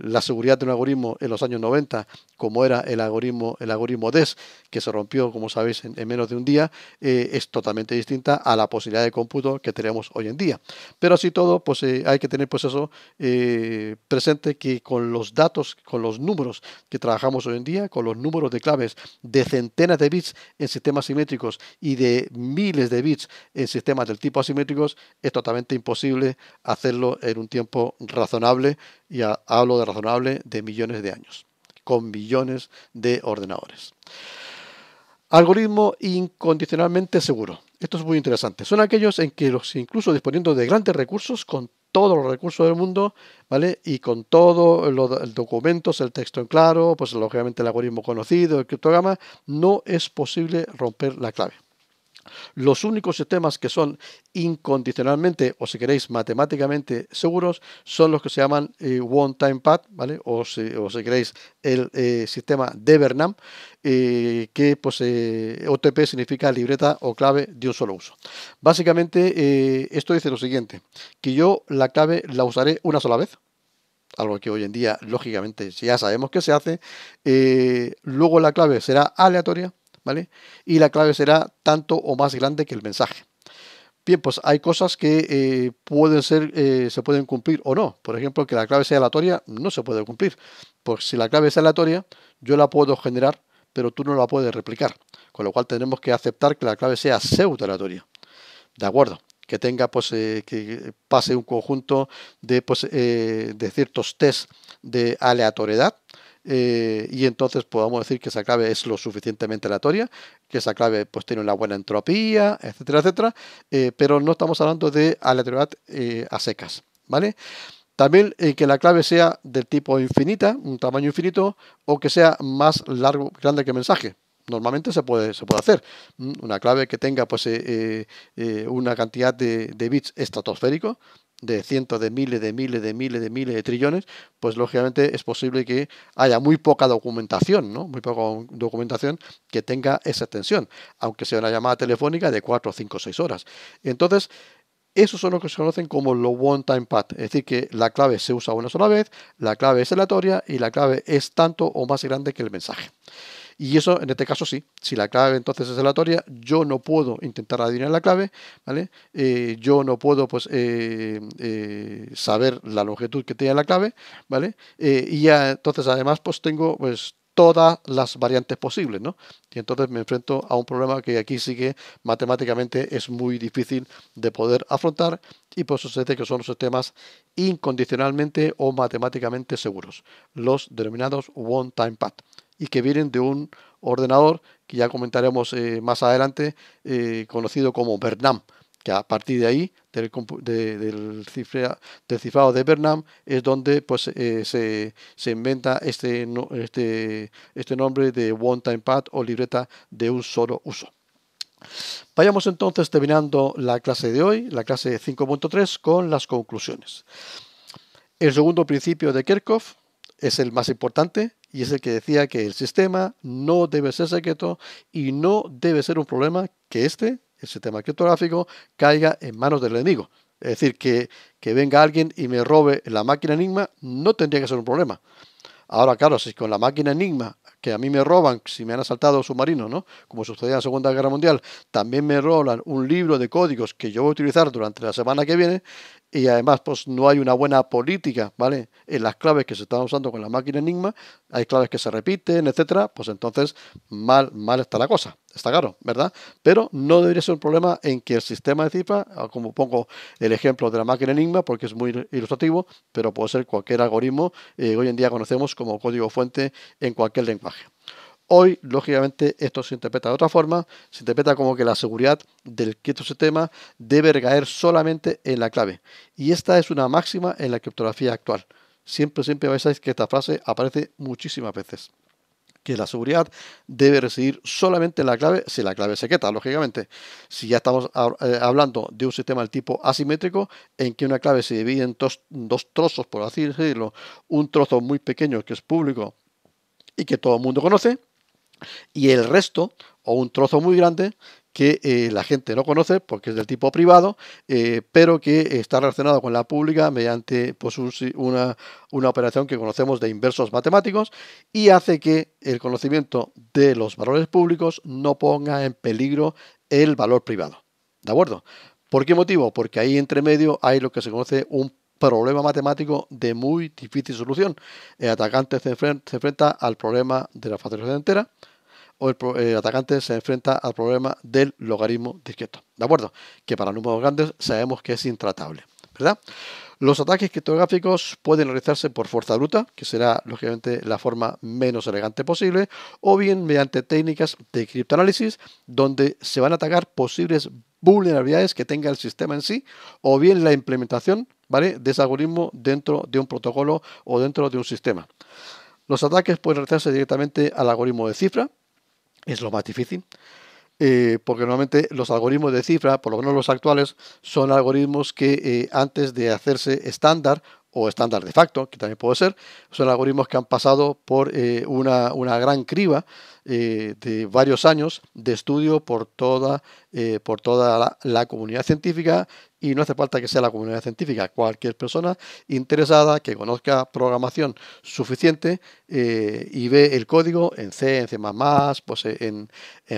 la seguridad de un algoritmo en los años 90 como era el algoritmo, el algoritmo DES, que se rompió, como sabéis, en, menos de un día, eh, es totalmente distinta a la posibilidad de cómputo que tenemos hoy en día. Pero así todo, pues eh, hay que tener pues, eso eh, presente que con los datos, con los números que trabajamos hoy en día, con los números de claves de centenas de bits en sistemas simétricos y de miles de bits en sistemas del tipo asimétricos, es totalmente imposible hacerlo en un tiempo razonable, y hablo de razonable de millones de años con billones de ordenadores. Algoritmo incondicionalmente seguro. Esto es muy interesante. Son aquellos en que los, incluso disponiendo de grandes recursos, con todos los recursos del mundo, ¿vale? Y con todos los documentos, el texto en claro, pues lógicamente el algoritmo conocido, el criptograma, no es posible romper la clave. Los únicos sistemas que son incondicionalmente o si queréis matemáticamente seguros son los que se llaman eh, One Time Path, ¿vale? O si, queréis el eh, sistema de eh, que pues, OTP significa libreta o clave de un solo uso. Básicamente esto dice lo siguiente, que yo la clave la usaré una sola vez, algo que hoy en día lógicamente ya sabemos que se hace, luego la clave será aleatoria, ¿vale? Y la clave será tanto o más grande que el mensaje. Bien, pues hay cosas que eh, pueden ser, eh, se pueden cumplir o no. Por ejemplo, que la clave sea aleatoria no se puede cumplir. Porque si la clave es aleatoria, yo la puedo generar, pero tú no la puedes replicar. Con lo cual tenemos que aceptar que la clave sea pseudo aleatoria. De acuerdo. Que tenga, pues, eh, que pase un conjunto de, pues, de ciertos test de aleatoriedad eh, y entonces podamos decir que esa clave es lo suficientemente aleatoria, que esa clave pues tiene una buena entropía, etcétera, etcétera, eh, pero no estamos hablando de aleatoriedad eh, a secas, ¿vale? También que la clave sea del tipo infinita, un tamaño infinito, o que sea más largo, grande que mensaje, normalmente se puede, se puede hacer. Una clave que tenga pues, una cantidad de, de bits estratosféricos, de cientos de miles, de miles, de miles, de miles, de trillones, pues lógicamente es posible que haya muy poca documentación, ¿no? Muy poca documentación que tenga esa extensión, aunque sea una llamada telefónica de 4, 5, 6 horas. Entonces, esos son los que se conocen como lo one-time path, es decir, que la clave se usa una sola vez, la clave es aleatoria y la clave es tanto o más grande que el mensaje. Y eso, en este caso, sí. Si la clave entonces es aleatoria, yo no puedo intentar adivinar la clave, ¿vale? Eh, yo no puedo, pues, eh, eh, saber la longitud que tiene la clave, ¿vale? y ya, entonces, además, pues, tengo, pues, todas las variantes posibles, ¿no? Y entonces me enfrento a un problema que aquí sí que matemáticamente es muy difícil de poder afrontar y por eso se dice que son los sistemas incondicionalmente o matemáticamente seguros, los denominados one-time path y que vienen de un ordenador que ya comentaremos eh, más adelante, eh, conocido como Bernam, que a partir de ahí, del, cifrado de Bernam, es donde pues, eh, se, inventa este, este, este, nombre de One Time Pad o libreta de un solo uso. Vayamos entonces terminando la clase de hoy, la clase 5.3, con las conclusiones. El segundo principio de Kirchhoff, es el más importante y es el que decía que el sistema no debe ser secreto y no debe ser un problema que este, el sistema criptográfico, caiga en manos del enemigo. Es decir, que, que venga alguien y me robe la máquina Enigma no tendría que ser un problema. Ahora, claro, si con la máquina Enigma, que a mí me roban, si me han asaltado submarinos, ¿no? Como sucedió en la Segunda Guerra Mundial, también me roban un libro de códigos que yo voy a utilizar durante la semana que viene, y además pues no hay una buena política, ¿vale? En las claves que se están usando con la máquina Enigma, hay claves que se repiten, etcétera, pues entonces mal, mal está la cosa, está claro, ¿verdad? Pero no debería ser un problema en que el sistema de cifra, ah, como pongo el ejemplo de la máquina Enigma, porque es muy ilustrativo, pero puede ser cualquier algoritmo que eh, hoy en día conocemos como código fuente en cualquier lenguaje. Hoy, lógicamente, esto se interpreta de otra forma, se interpreta como que la seguridad del sistema debe recaer solamente en la clave. Y esta es una máxima en la criptografía actual. Siempre, siempre vais a que esta frase aparece muchísimas veces que la seguridad debe residir solamente en la clave, si la clave se queta, lógicamente. Si ya estamos eh, hablando de un sistema del tipo asimétrico, en que una clave se divide en dos, dos trozos, por así decirlo, un trozo muy pequeño que es público y que todo el mundo conoce, y el resto, o un trozo muy grande, que eh, la gente no conoce porque es del tipo privado, eh, pero que está relacionado con la pública mediante pues, una, operación que conocemos de inversos matemáticos y hace que el conocimiento de los valores públicos no ponga en peligro el valor privado. ¿De acuerdo? ¿Por qué motivo? Porque ahí entre medio hay lo que se conoce un problema matemático de muy difícil solución. El atacante se, enfrenta, al problema de la factorización entera o el, eh, atacante se enfrenta al problema del logaritmo discreto. ¿De acuerdo? Que para números grandes sabemos que es intratable. ¿Verdad? Los ataques criptográficos pueden realizarse por fuerza bruta, que será lógicamente la forma menos elegante posible, o bien mediante técnicas de criptoanálisis, donde se van a atacar posibles vulnerabilidades que tenga el sistema en sí, o bien la implementación ¿vale? de ese algoritmo dentro de un protocolo o dentro de un sistema. Los ataques pueden realizarse directamente al algoritmo de cifra, es lo más difícil. Eh, porque normalmente los algoritmos de cifra, por lo menos los actuales, son algoritmos que eh, antes de hacerse estándar o estándar de facto, que también puede ser, son algoritmos que han pasado por eh, una, gran criba de varios años de estudio por toda, por toda la, comunidad científica y no hace falta que sea la comunidad científica, cualquier persona interesada que conozca programación suficiente eh, y ve el código en C, en C++, pues en,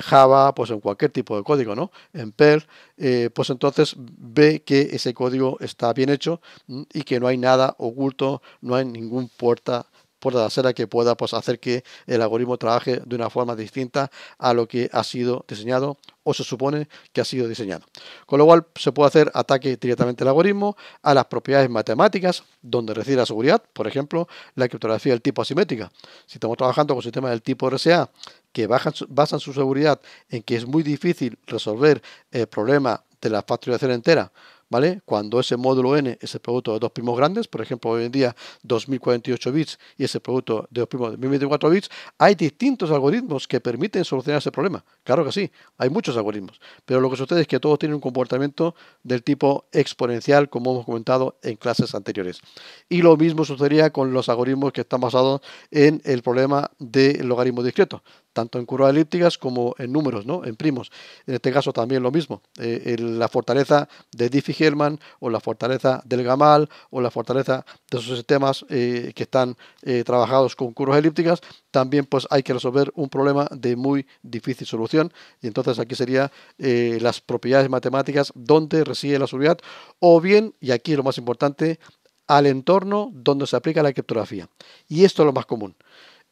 Java, pues en cualquier tipo de código, ¿no? En Perl, eh, pues entonces ve que ese código está bien hecho y que no hay nada oculto, no hay ningún puerta puerta de que pueda pues, hacer que el algoritmo trabaje de una forma distinta a lo que ha sido diseñado o se supone que ha sido diseñado. Con lo cual se puede hacer ataque directamente al algoritmo, a las propiedades matemáticas, donde reside la seguridad, por ejemplo, la criptografía del tipo asimétrica. Si estamos trabajando con sistemas del tipo RSA, que basan su seguridad en que es muy difícil resolver el problema de la factorización entera ¿vale? Cuando ese módulo n es el producto de dos primos grandes, por ejemplo, hoy en día 2048 bits y ese producto de dos primos de 1024 bits, hay distintos algoritmos que permiten solucionar ese problema. Claro que sí, hay muchos algoritmos, pero lo que sucede es que todos tienen un comportamiento del tipo exponencial, como hemos comentado en clases anteriores. Y lo mismo sucedería con los algoritmos que están basados en el problema del logaritmo discreto tanto en curvas elípticas como en números, ¿no? en primos. En este caso también lo mismo. Eh, la fortaleza de Diffie-Hellman o la fortaleza del Gamal o la fortaleza de esos sistemas eh, que están eh, trabajados con curvas elípticas, también pues hay que resolver un problema de muy difícil solución. Y entonces aquí sería las propiedades matemáticas donde reside la seguridad o bien, y aquí lo más importante, al entorno donde se aplica la criptografía. Y esto es lo más común.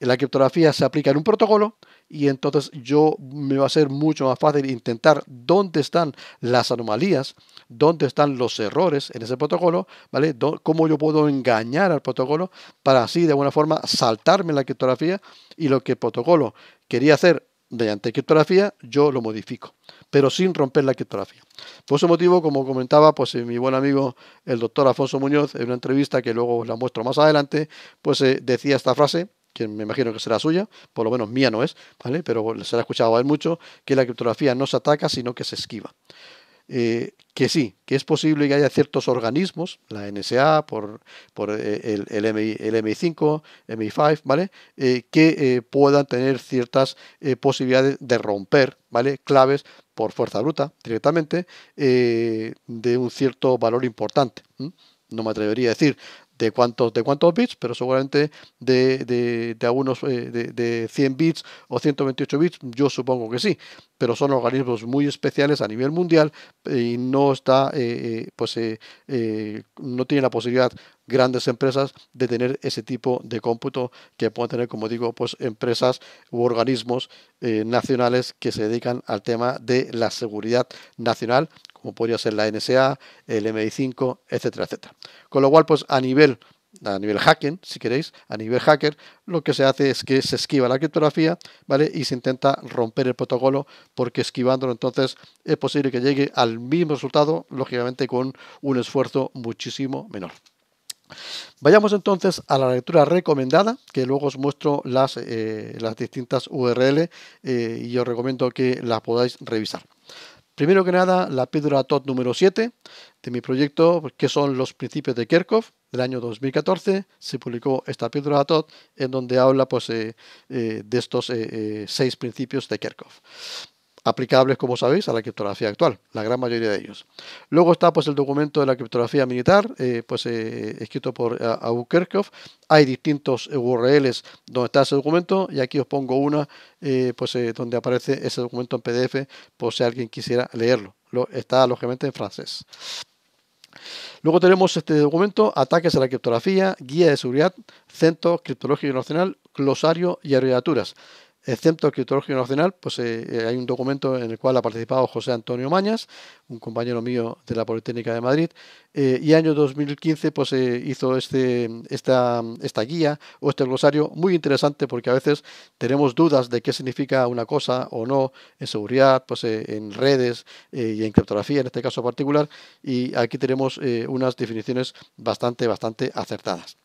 La criptografía se aplica en un protocolo, y entonces yo me va a ser mucho más fácil intentar dónde están las anomalías, dónde están los errores en ese protocolo, ¿vale? Cómo yo puedo engañar al protocolo para así de alguna forma saltarme la criptografía y lo que el protocolo quería hacer mediante criptografía, yo lo modifico, pero sin romper la criptografía. Por ese motivo, como comentaba, pues eh, mi buen amigo el doctor Afonso Muñoz, en una entrevista que luego os la muestro más adelante, pues eh, decía esta frase, que me imagino que será suya, por lo menos mía no es, ¿vale? Pero se ha escuchado a mucho, que la criptografía no se ataca, sino que se esquiva. Eh, que sí, que es posible que haya ciertos organismos, la NSA, por, por eh, el, el, MI, 5 MI5, ¿vale? Eh, que puedan tener ciertas posibilidades de romper, ¿vale? Claves por fuerza bruta directamente de un cierto valor importante. No me atrevería a decir de cuántos, de cuántos bits, pero seguramente de, de, algunos eh, de, de, 100 bits o 128 bits, yo supongo que sí pero son organismos muy especiales a nivel mundial y no está, eh, eh, pues, eh, no tiene la posibilidad grandes empresas de tener ese tipo de cómputo que pueden tener, como digo, pues empresas u organismos nacionales que se dedican al tema de la seguridad nacional, como podría ser la NSA, el MI5, etcétera, etcétera. Con lo cual, pues a nivel a nivel hacker, si queréis, a nivel hacker, lo que se hace es que se esquiva la criptografía, ¿vale? Y se intenta romper el protocolo porque esquivándolo entonces es posible que llegue al mismo resultado, lógicamente con un esfuerzo muchísimo menor. Vayamos entonces a la lectura recomendada, que luego os muestro las, eh, las distintas URL eh, y os recomiendo que las podáis revisar. Primero que nada, la píldora TOT número 7 de mi proyecto, que son los principios de Kirchhoff, del año 2014, se publicó esta píldora TOT en donde habla pues, eh, eh, de estos eh, seis principios de Kirchhoff aplicables, como sabéis, a la criptografía actual, la gran mayoría de ellos. Luego está pues el documento de la criptografía militar, eh, pues eh, escrito por eh, Aukerkov. Hay distintos URLs donde está ese documento y aquí os pongo una, pues donde aparece ese documento en PDF, por si alguien quisiera leerlo. Lo, está lógicamente en francés. Luego tenemos este documento, ataques a la criptografía, guía de seguridad, Centro Criptológico Nacional, glosario y arreglaturas. Excepto el Criptológico Nacional, pues eh, eh, hay un documento en el cual ha participado José Antonio Mañas, un compañero mío de la Politécnica de Madrid, eh, y año 2015 pues hizo este, esta, esta guía o este glosario muy interesante porque a veces tenemos dudas de qué significa una cosa o no en seguridad, pues en redes y en criptografía en este caso particular, y aquí tenemos unas definiciones bastante, bastante acertadas.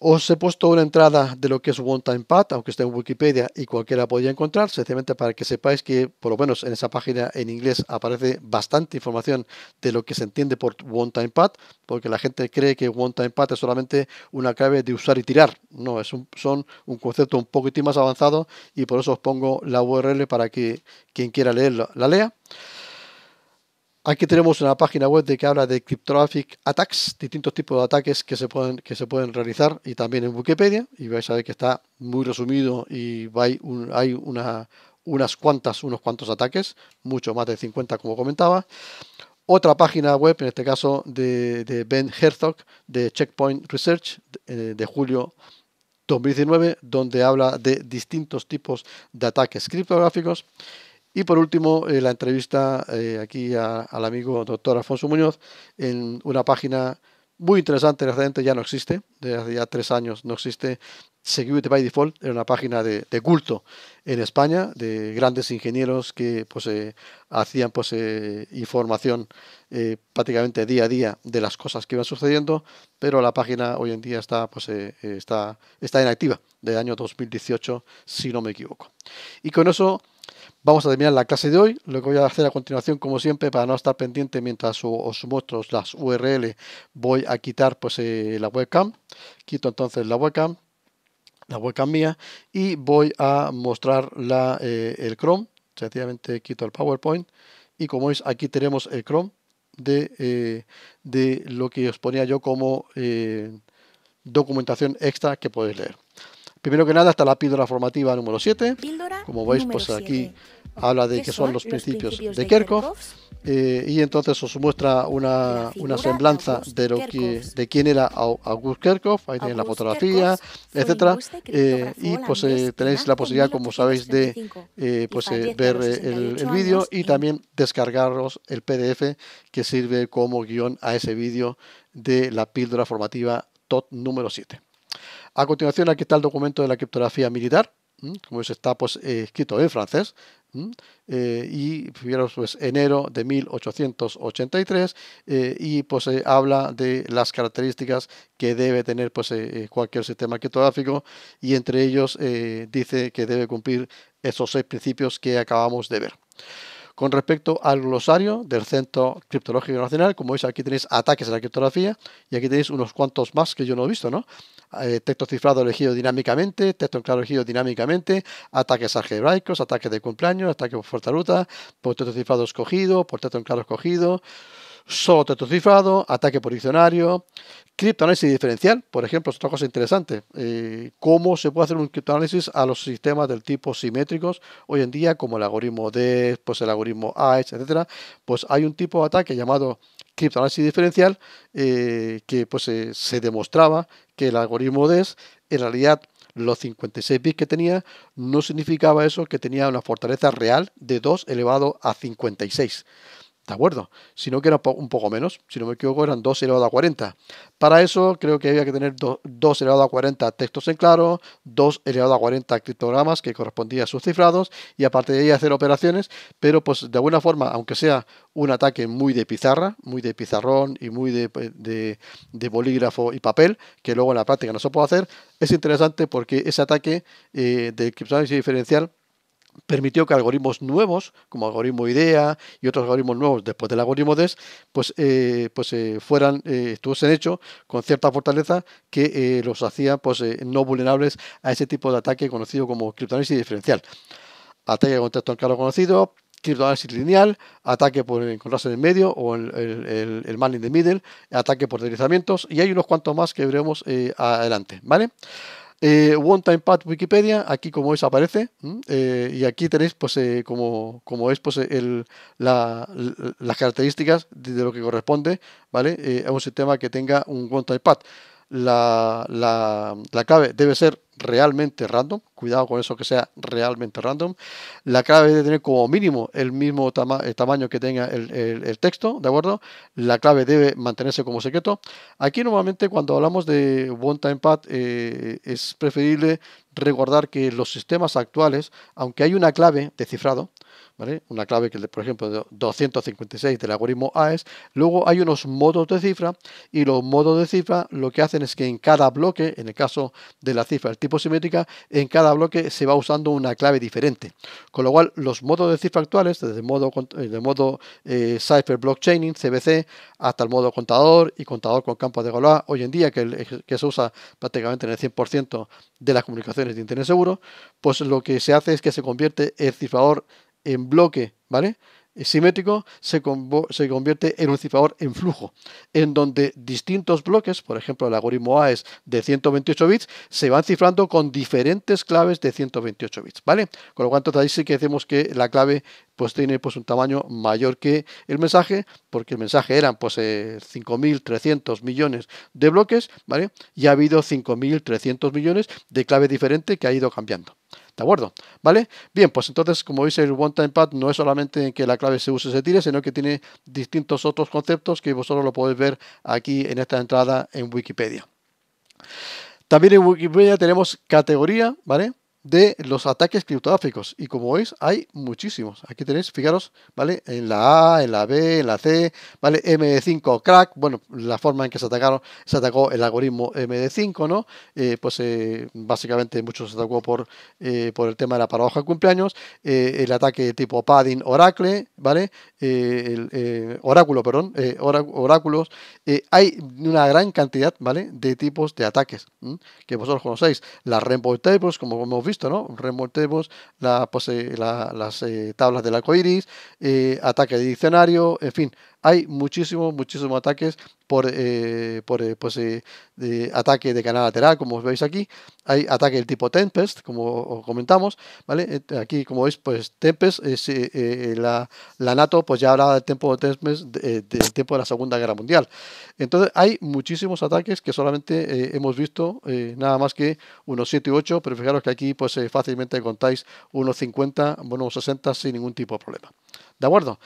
Os he puesto una entrada de lo que es One Time Path, aunque esté en Wikipedia y cualquiera podía encontrar, sencillamente para que sepáis que, por lo menos en esa página en inglés, aparece bastante información de lo que se entiende por One Time Path, porque la gente cree que One Time Path es solamente una clave de usar y tirar. No, es son un concepto un poquitín más avanzado y por eso os pongo la URL para que quien quiera leerlo la lea. Aquí tenemos una página web que habla de cryptographic attacks, distintos tipos de ataques que se pueden, que se pueden realizar y también en Wikipedia. Y vais a ver que está muy resumido y hay, unas cuantas, unos cuantos ataques, mucho más de 50 como comentaba. Otra página web, en este caso de, Ben Herzog, de Checkpoint Research, de eh, julio 2019, donde habla de distintos tipos de ataques criptográficos. Y por último, eh, la entrevista eh, aquí al amigo doctor Alfonso Muñoz en una página muy interesante, realmente ya no existe, desde hace ya tres años no existe. Security by Default era una página de, culto en España, de grandes ingenieros que pues, eh, hacían pues, información prácticamente día a día de las cosas que iban sucediendo, pero la página hoy en día está, pues, está, está inactiva, del año 2018, si no me equivoco. Y con eso Vamos a terminar la clase de hoy. Lo que voy a hacer a continuación, como siempre, para no estar pendiente mientras os muestro las URL, voy a quitar pues, eh, la webcam. Quito entonces la webcam, la webcam mía, y voy a mostrar la, eh, el Chrome. Sencillamente quito el PowerPoint. Y como veis, aquí tenemos el Chrome de, eh, lo que os ponía yo como documentación extra que podéis leer. Primero que nada está la píldora formativa número 7. Como veis, pues aquí habla de qué son los principios, de Kirchhoff eh, y entonces os muestra una, semblanza de lo que de quién era August Kirchhoff. ahí tenéis la fotografía, etcétera, eh, y pues eh, tenéis la posibilidad, como sabéis, de pues, ver el, vídeo y también descargaros el PDF que sirve como guión a ese vídeo de la píldora formativa TOT número 7. A continuación aquí está el documento de la criptografía militar, como se está pues, escrito en francés, eh, y pues enero de 1883 eh, y pues eh, habla de las características que debe tener pues cualquier sistema criptográfico y entre ellos dice que debe cumplir esos seis principios que acabamos de ver. Con respecto al glosario del Centro Criptológico Nacional, como veis aquí tenéis ataques a la criptografía y aquí tenéis unos cuantos más que yo no he visto, ¿no? Eh, texto cifrado elegido dinámicamente, texto en claro elegido dinámicamente, ataques algebraicos, ataques de cumpleaños, ataques por ruta, por texto cifrado escogido, por texto en claro escogido solo texto cifrado, ataque por diccionario, criptoanálisis diferencial, por ejemplo, es otra cosa interesante. Eh, ¿Cómo se puede hacer un criptoanálisis a los sistemas del tipo simétricos hoy en día, como el algoritmo DES, pues el algoritmo AES, etcétera? Pues hay un tipo de ataque llamado criptoanálisis diferencial eh, que pues eh, se demostraba que el algoritmo DES en realidad los 56 bits que tenía no significaba eso que tenía una fortaleza real de 2 elevado a 56. ¿De acuerdo? Si no, que era un poco menos. Si no me equivoco, eran 2 elevado a 40. Para eso, creo que había que tener 2 elevado a 40 textos en claro, 2 elevado a 40 criptogramas que correspondían a sus cifrados, y aparte de ahí hacer operaciones. Pero, pues, de alguna forma, aunque sea un ataque muy de pizarra, muy de pizarrón y muy de, pues, bolígrafo y papel, que luego en la práctica no se puede hacer, es interesante porque ese ataque eh, de criptografía diferencial permitió que algoritmos nuevos, como algoritmo IDEA y otros algoritmos nuevos después del algoritmo DES, pues, eh, pues eh, fueran, eh, estuviesen hechos con cierta fortaleza que los hacía pues, no vulnerables a ese tipo de ataque conocido como criptoanálisis diferencial. Ataque de contexto en claro conocido, criptoanálisis lineal, ataque por encontrarse en el medio o el, el, el, man in the middle, ataque por deslizamientos y hay unos cuantos más que veremos adelante, ¿vale? Eh, One Time Pad Wikipedia, aquí como es aparece, eh, y aquí tenéis pues eh, como, como, es pues el, la, las características de, lo que corresponde, ¿vale? a un sistema que tenga un One Time Pad la, la, clave debe ser realmente random, cuidado con eso que sea realmente random, la clave debe tener como mínimo el mismo tamaño que tenga el, el, texto, ¿de acuerdo? La clave debe mantenerse como secreto. Aquí normalmente cuando hablamos de one time path eh, es preferible recordar que los sistemas actuales, aunque hay una clave de cifrado, una clave que, por ejemplo, 256 del algoritmo AES, luego hay unos modos de cifra y los modos de cifra lo que hacen es que en cada bloque, en el caso de la cifra del tipo simétrica, en cada bloque se va usando una clave diferente. Con lo cual, los modos de cifra actuales, desde el modo, eh, de modo eh, Cipher Blockchaining, CBC, hasta el modo contador y contador con campo de Galois, hoy en día que, que se usa prácticamente en el 100% de las comunicaciones de Internet seguro, pues lo que se hace es que se convierte el cifrador en bloque, ¿vale? Eh, simétrico se, convierte en un cifrador en flujo, en donde distintos bloques, por ejemplo el algoritmo A es de 128 bits, se van cifrando con diferentes claves de 128 bits, ¿vale? Con lo cual entonces ahí sí que decimos que la clave pues tiene pues un tamaño mayor que el mensaje, porque el mensaje eran pues 5.300 eh, millones de bloques, ¿vale? Y ha habido 5.300 millones de clave diferente que ha ido cambiando. ¿De acuerdo? ¿Vale? Bien, pues entonces, como dice el One Time Pad no es solamente en que la clave se use y se tire, sino que tiene distintos otros conceptos que vosotros lo podéis ver aquí en esta entrada en Wikipedia. También en Wikipedia tenemos categoría, ¿vale? de los ataques criptográficos. Y como veis, hay muchísimos. Aquí tenéis, fijaros, ¿vale? En la A, en la B, en la C, ¿vale? MD5 crack, bueno, la forma en que se atacaron, se atacó el algoritmo MD5, ¿no? Eh, pues eh, básicamente muchos se atacó por, eh, por el tema de la paradoja de cumpleaños, el ataque tipo padding oracle, ¿vale? oráculo, perdón, oráculos. hay una gran cantidad, ¿vale? De tipos de ataques que vosotros conocéis. Las Rainbow Tables, como hemos visto, Remontemos la, la, las eh, tablas del arco iris, eh, ataque de diccionario, en fin, hay muchísimos, muchísimos ataques por, eh, por eh, pues, eh, ataque de canal lateral, como veis aquí. Hay ataques del tipo Tempest, como comentamos, ¿vale? Aquí, como veis, pues Tempest, es, la, NATO, pues ya hablaba del tiempo de Tempest, del tiempo de la Segunda Guerra Mundial. Entonces, hay muchísimos ataques que solamente hemos visto nada más que unos 7 y 8, pero fijaros que aquí, pues fácilmente contáis unos 50, bueno, 60 sin ningún tipo de problema. ¿De acuerdo?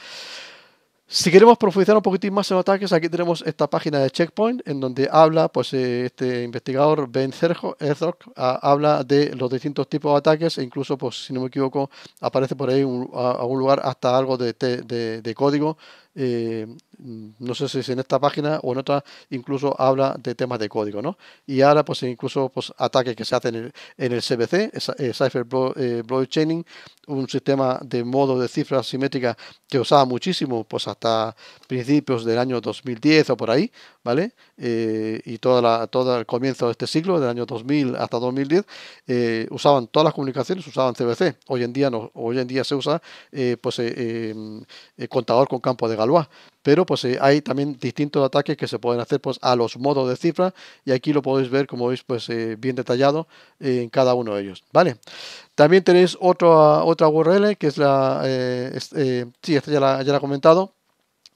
Si queremos profundizar un poquitín más en ataques, aquí tenemos esta página de Checkpoint, en donde habla, pues eh, este investigador Ben Cerjo, habla de los distintos tipos de ataques, e incluso, pues si no me equivoco, aparece por ahí un, algún lugar hasta algo de, de, código eh, Mm, no sé si en esta página o en otra, incluso habla de temas de código, ¿no? Y ahora, pues incluso pues, ataques que se hacen en el, en el CBC, eh, Cypher eh, chaining, un sistema de modo de cifra simétrica que usaba muchísimo, pues hasta principios del año 2010 o por ahí, ¿vale? Eh, y toda todo el comienzo de este siglo, del año 2000 hasta 2010, usaban todas las comunicaciones, usaban CBC. Hoy en día hoy en día se usa pues em, contador con campo de Galois, pero pues eh, hay también distintos ataques que se pueden hacer pues a los modos de cifra y aquí lo podéis ver como veis pues eh, bien detallado en cada uno de ellos vale también tenéis otra otra URL que es la eh, sí esta ya la, he comentado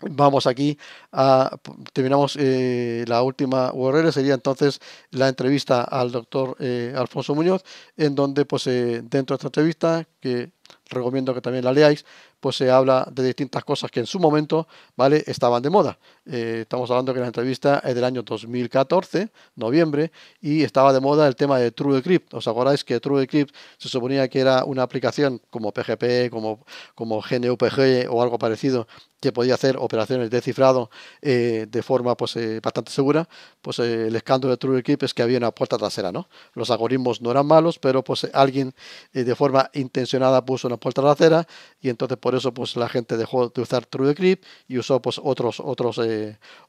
Vamos aquí a terminamos la última URL sería entonces la entrevista al doctor Alfonso Muñoz en donde pues dentro de esta entrevista que recomiendo que también la leáis pues se habla de distintas cosas que en su momento, ¿vale? Estaban de moda. Eh, estamos hablando que la entrevista es del año 2014, noviembre, y estaba de moda el tema de TrueCrypt. ¿Os acordáis que TrueCrypt se suponía que era una aplicación como PGP, como, como GNUPG o algo parecido, que podía hacer operaciones de cifrado eh, de forma pues, eh, bastante segura? Pues el escándalo de TrueCrypt es que había una puerta trasera, ¿no? Los algoritmos no eran malos, pero pues alguien de forma intencionada puso una puerta trasera y entonces por eso pues la gente dejó de usar TrueCrypt y usó pues otros otros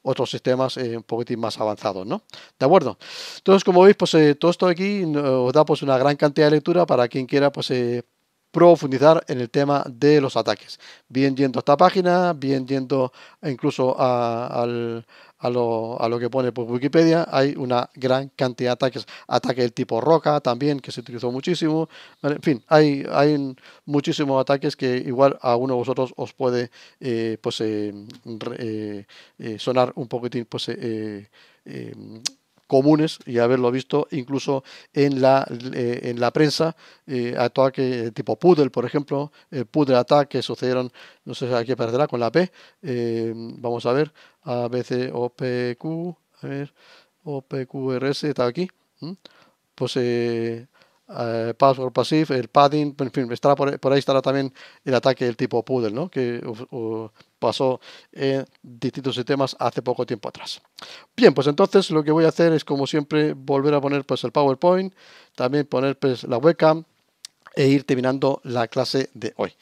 otros sistemas eh, un poquitín más avanzados, ¿no? ¿De acuerdo? Entonces, como veis, pues eh, todo esto aquí eh, os da pues una gran cantidad de lectura para quien quiera pues profundizar en el tema de los ataques. Bien yendo a esta página, bien yendo incluso a, lo, que pone por Wikipedia, hay una gran cantidad de ataques. Ataque del tipo roca también, que se utilizó muchísimo. En fin, hay, hay muchísimos ataques que igual a uno de vosotros os puede eh, pues, eh, eh, sonar un poquitín pues, comunes y haberlo visto incluso en la, eh, en la prensa, eh, ataque eh, tipo Pudel, por ejemplo, el Pudel Attack que sucedieron, no sé si aquí aparecerá con la P, vamos a ver, A, opq a ver, OPQRS, está aquí, pues... password passive, el padding, en fin, estará por, ahí estará también el ataque del tipo pudel ¿no? Que, pasó en eh, distintos sistemas hace poco tiempo atrás. Bien, pues entonces lo que voy a hacer es como siempre volver a poner pues el PowerPoint, también poner pues la webcam e ir terminando la clase de hoy.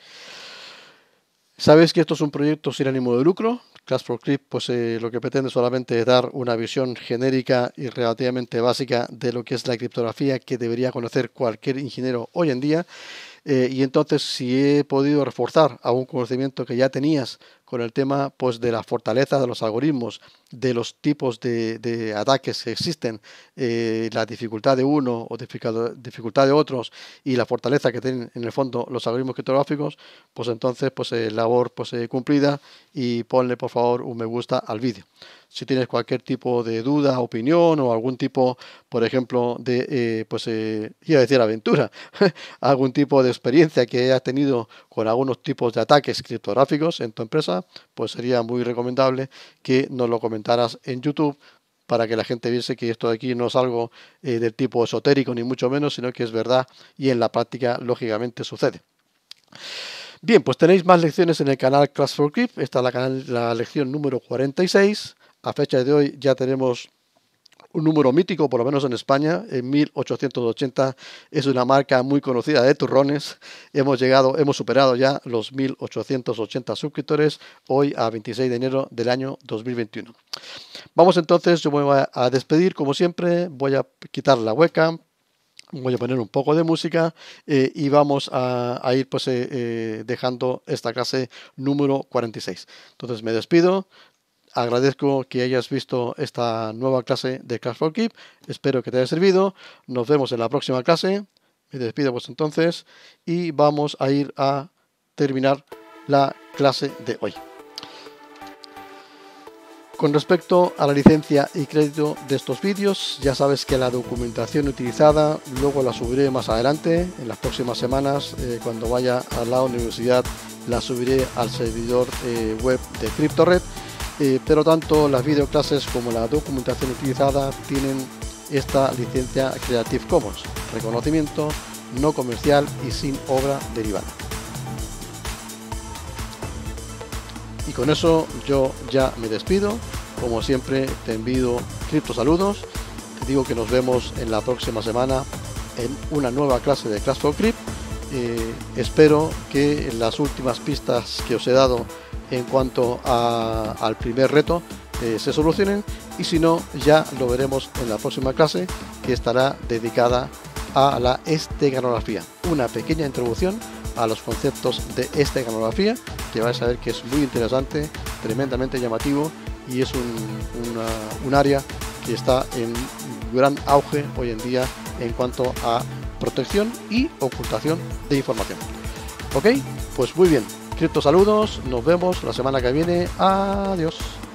Sabéis que esto es un proyecto sin ánimo de lucro. Class for Clip pues, eh, lo que pretende solamente es dar una visión genérica y relativamente básica de lo que es la criptografía que debería conocer cualquier ingeniero hoy en día. Eh, y entonces, si he podido reforzar algún conocimiento que ya tenías con el tema pues, de la fortaleza de los algoritmos, de los tipos de, ataques que existen, eh, la dificultad de uno o dificultad de otros y la fortaleza que tienen en el fondo los algoritmos criptográficos, pues entonces pues eh, labor pues eh, cumplida y ponle por favor un me gusta al vídeo. Si tienes cualquier tipo de duda, opinión o algún tipo, por ejemplo, de, pues iba a decir aventura, <laughs> algún tipo de experiencia que hayas tenido con algunos tipos de ataques criptográficos en tu empresa, pues sería muy recomendable que nos lo comentaras en YouTube para que la gente viese que esto de aquí no es algo eh, del tipo esotérico ni mucho menos, sino que es verdad y en la práctica lógicamente sucede. Bien, pues tenéis más lecciones en el canal Class for crip Esta es la, la lección número 46. A fecha de hoy ya tenemos un número mítico, por lo menos en España, en 1880 es una marca muy conocida de turrones. Hemos llegado, hemos superado ya los 1880 suscriptores hoy a 26 de enero del año 2021. Vamos entonces, yo me voy a despedir como siempre, voy a quitar la hueca voy a poner un poco de música eh, y vamos a, ir pues eh, eh, dejando esta clase número 46. Entonces me despido, Agradezco que hayas visto esta nueva clase de cash for Keep. Espero que te haya servido. Nos vemos en la próxima clase. Me despido pues entonces y vamos a ir a terminar la clase de hoy. Con respecto a la licencia y crédito de estos vídeos, ya sabes que la documentación utilizada luego la subiré más adelante, en las próximas semanas, eh, cuando vaya a la universidad, la subiré al servidor eh, web de CryptoRed eh, pero tanto las videoclases como la documentación utilizada tienen esta licencia Creative Commons, reconocimiento no comercial y sin obra derivada. Y con eso yo ya me despido. Como siempre te envío cripto saludos. Te digo que nos vemos en la próxima semana en una nueva clase de Class for Crypt. Eh, espero que las últimas pistas que os he dado en cuanto a, al primer reto eh, se solucionen y si no ya lo veremos en la próxima clase que estará dedicada a la esteganografía, una pequeña introducción a los conceptos de esteganografía que vais a ver que es muy interesante, tremendamente llamativo y es un, un área que está en gran auge hoy en día en cuanto a protección y ocultación de información. ¿Ok? Pues muy bien, Cripto saludos, nos vemos la semana que viene. Adiós.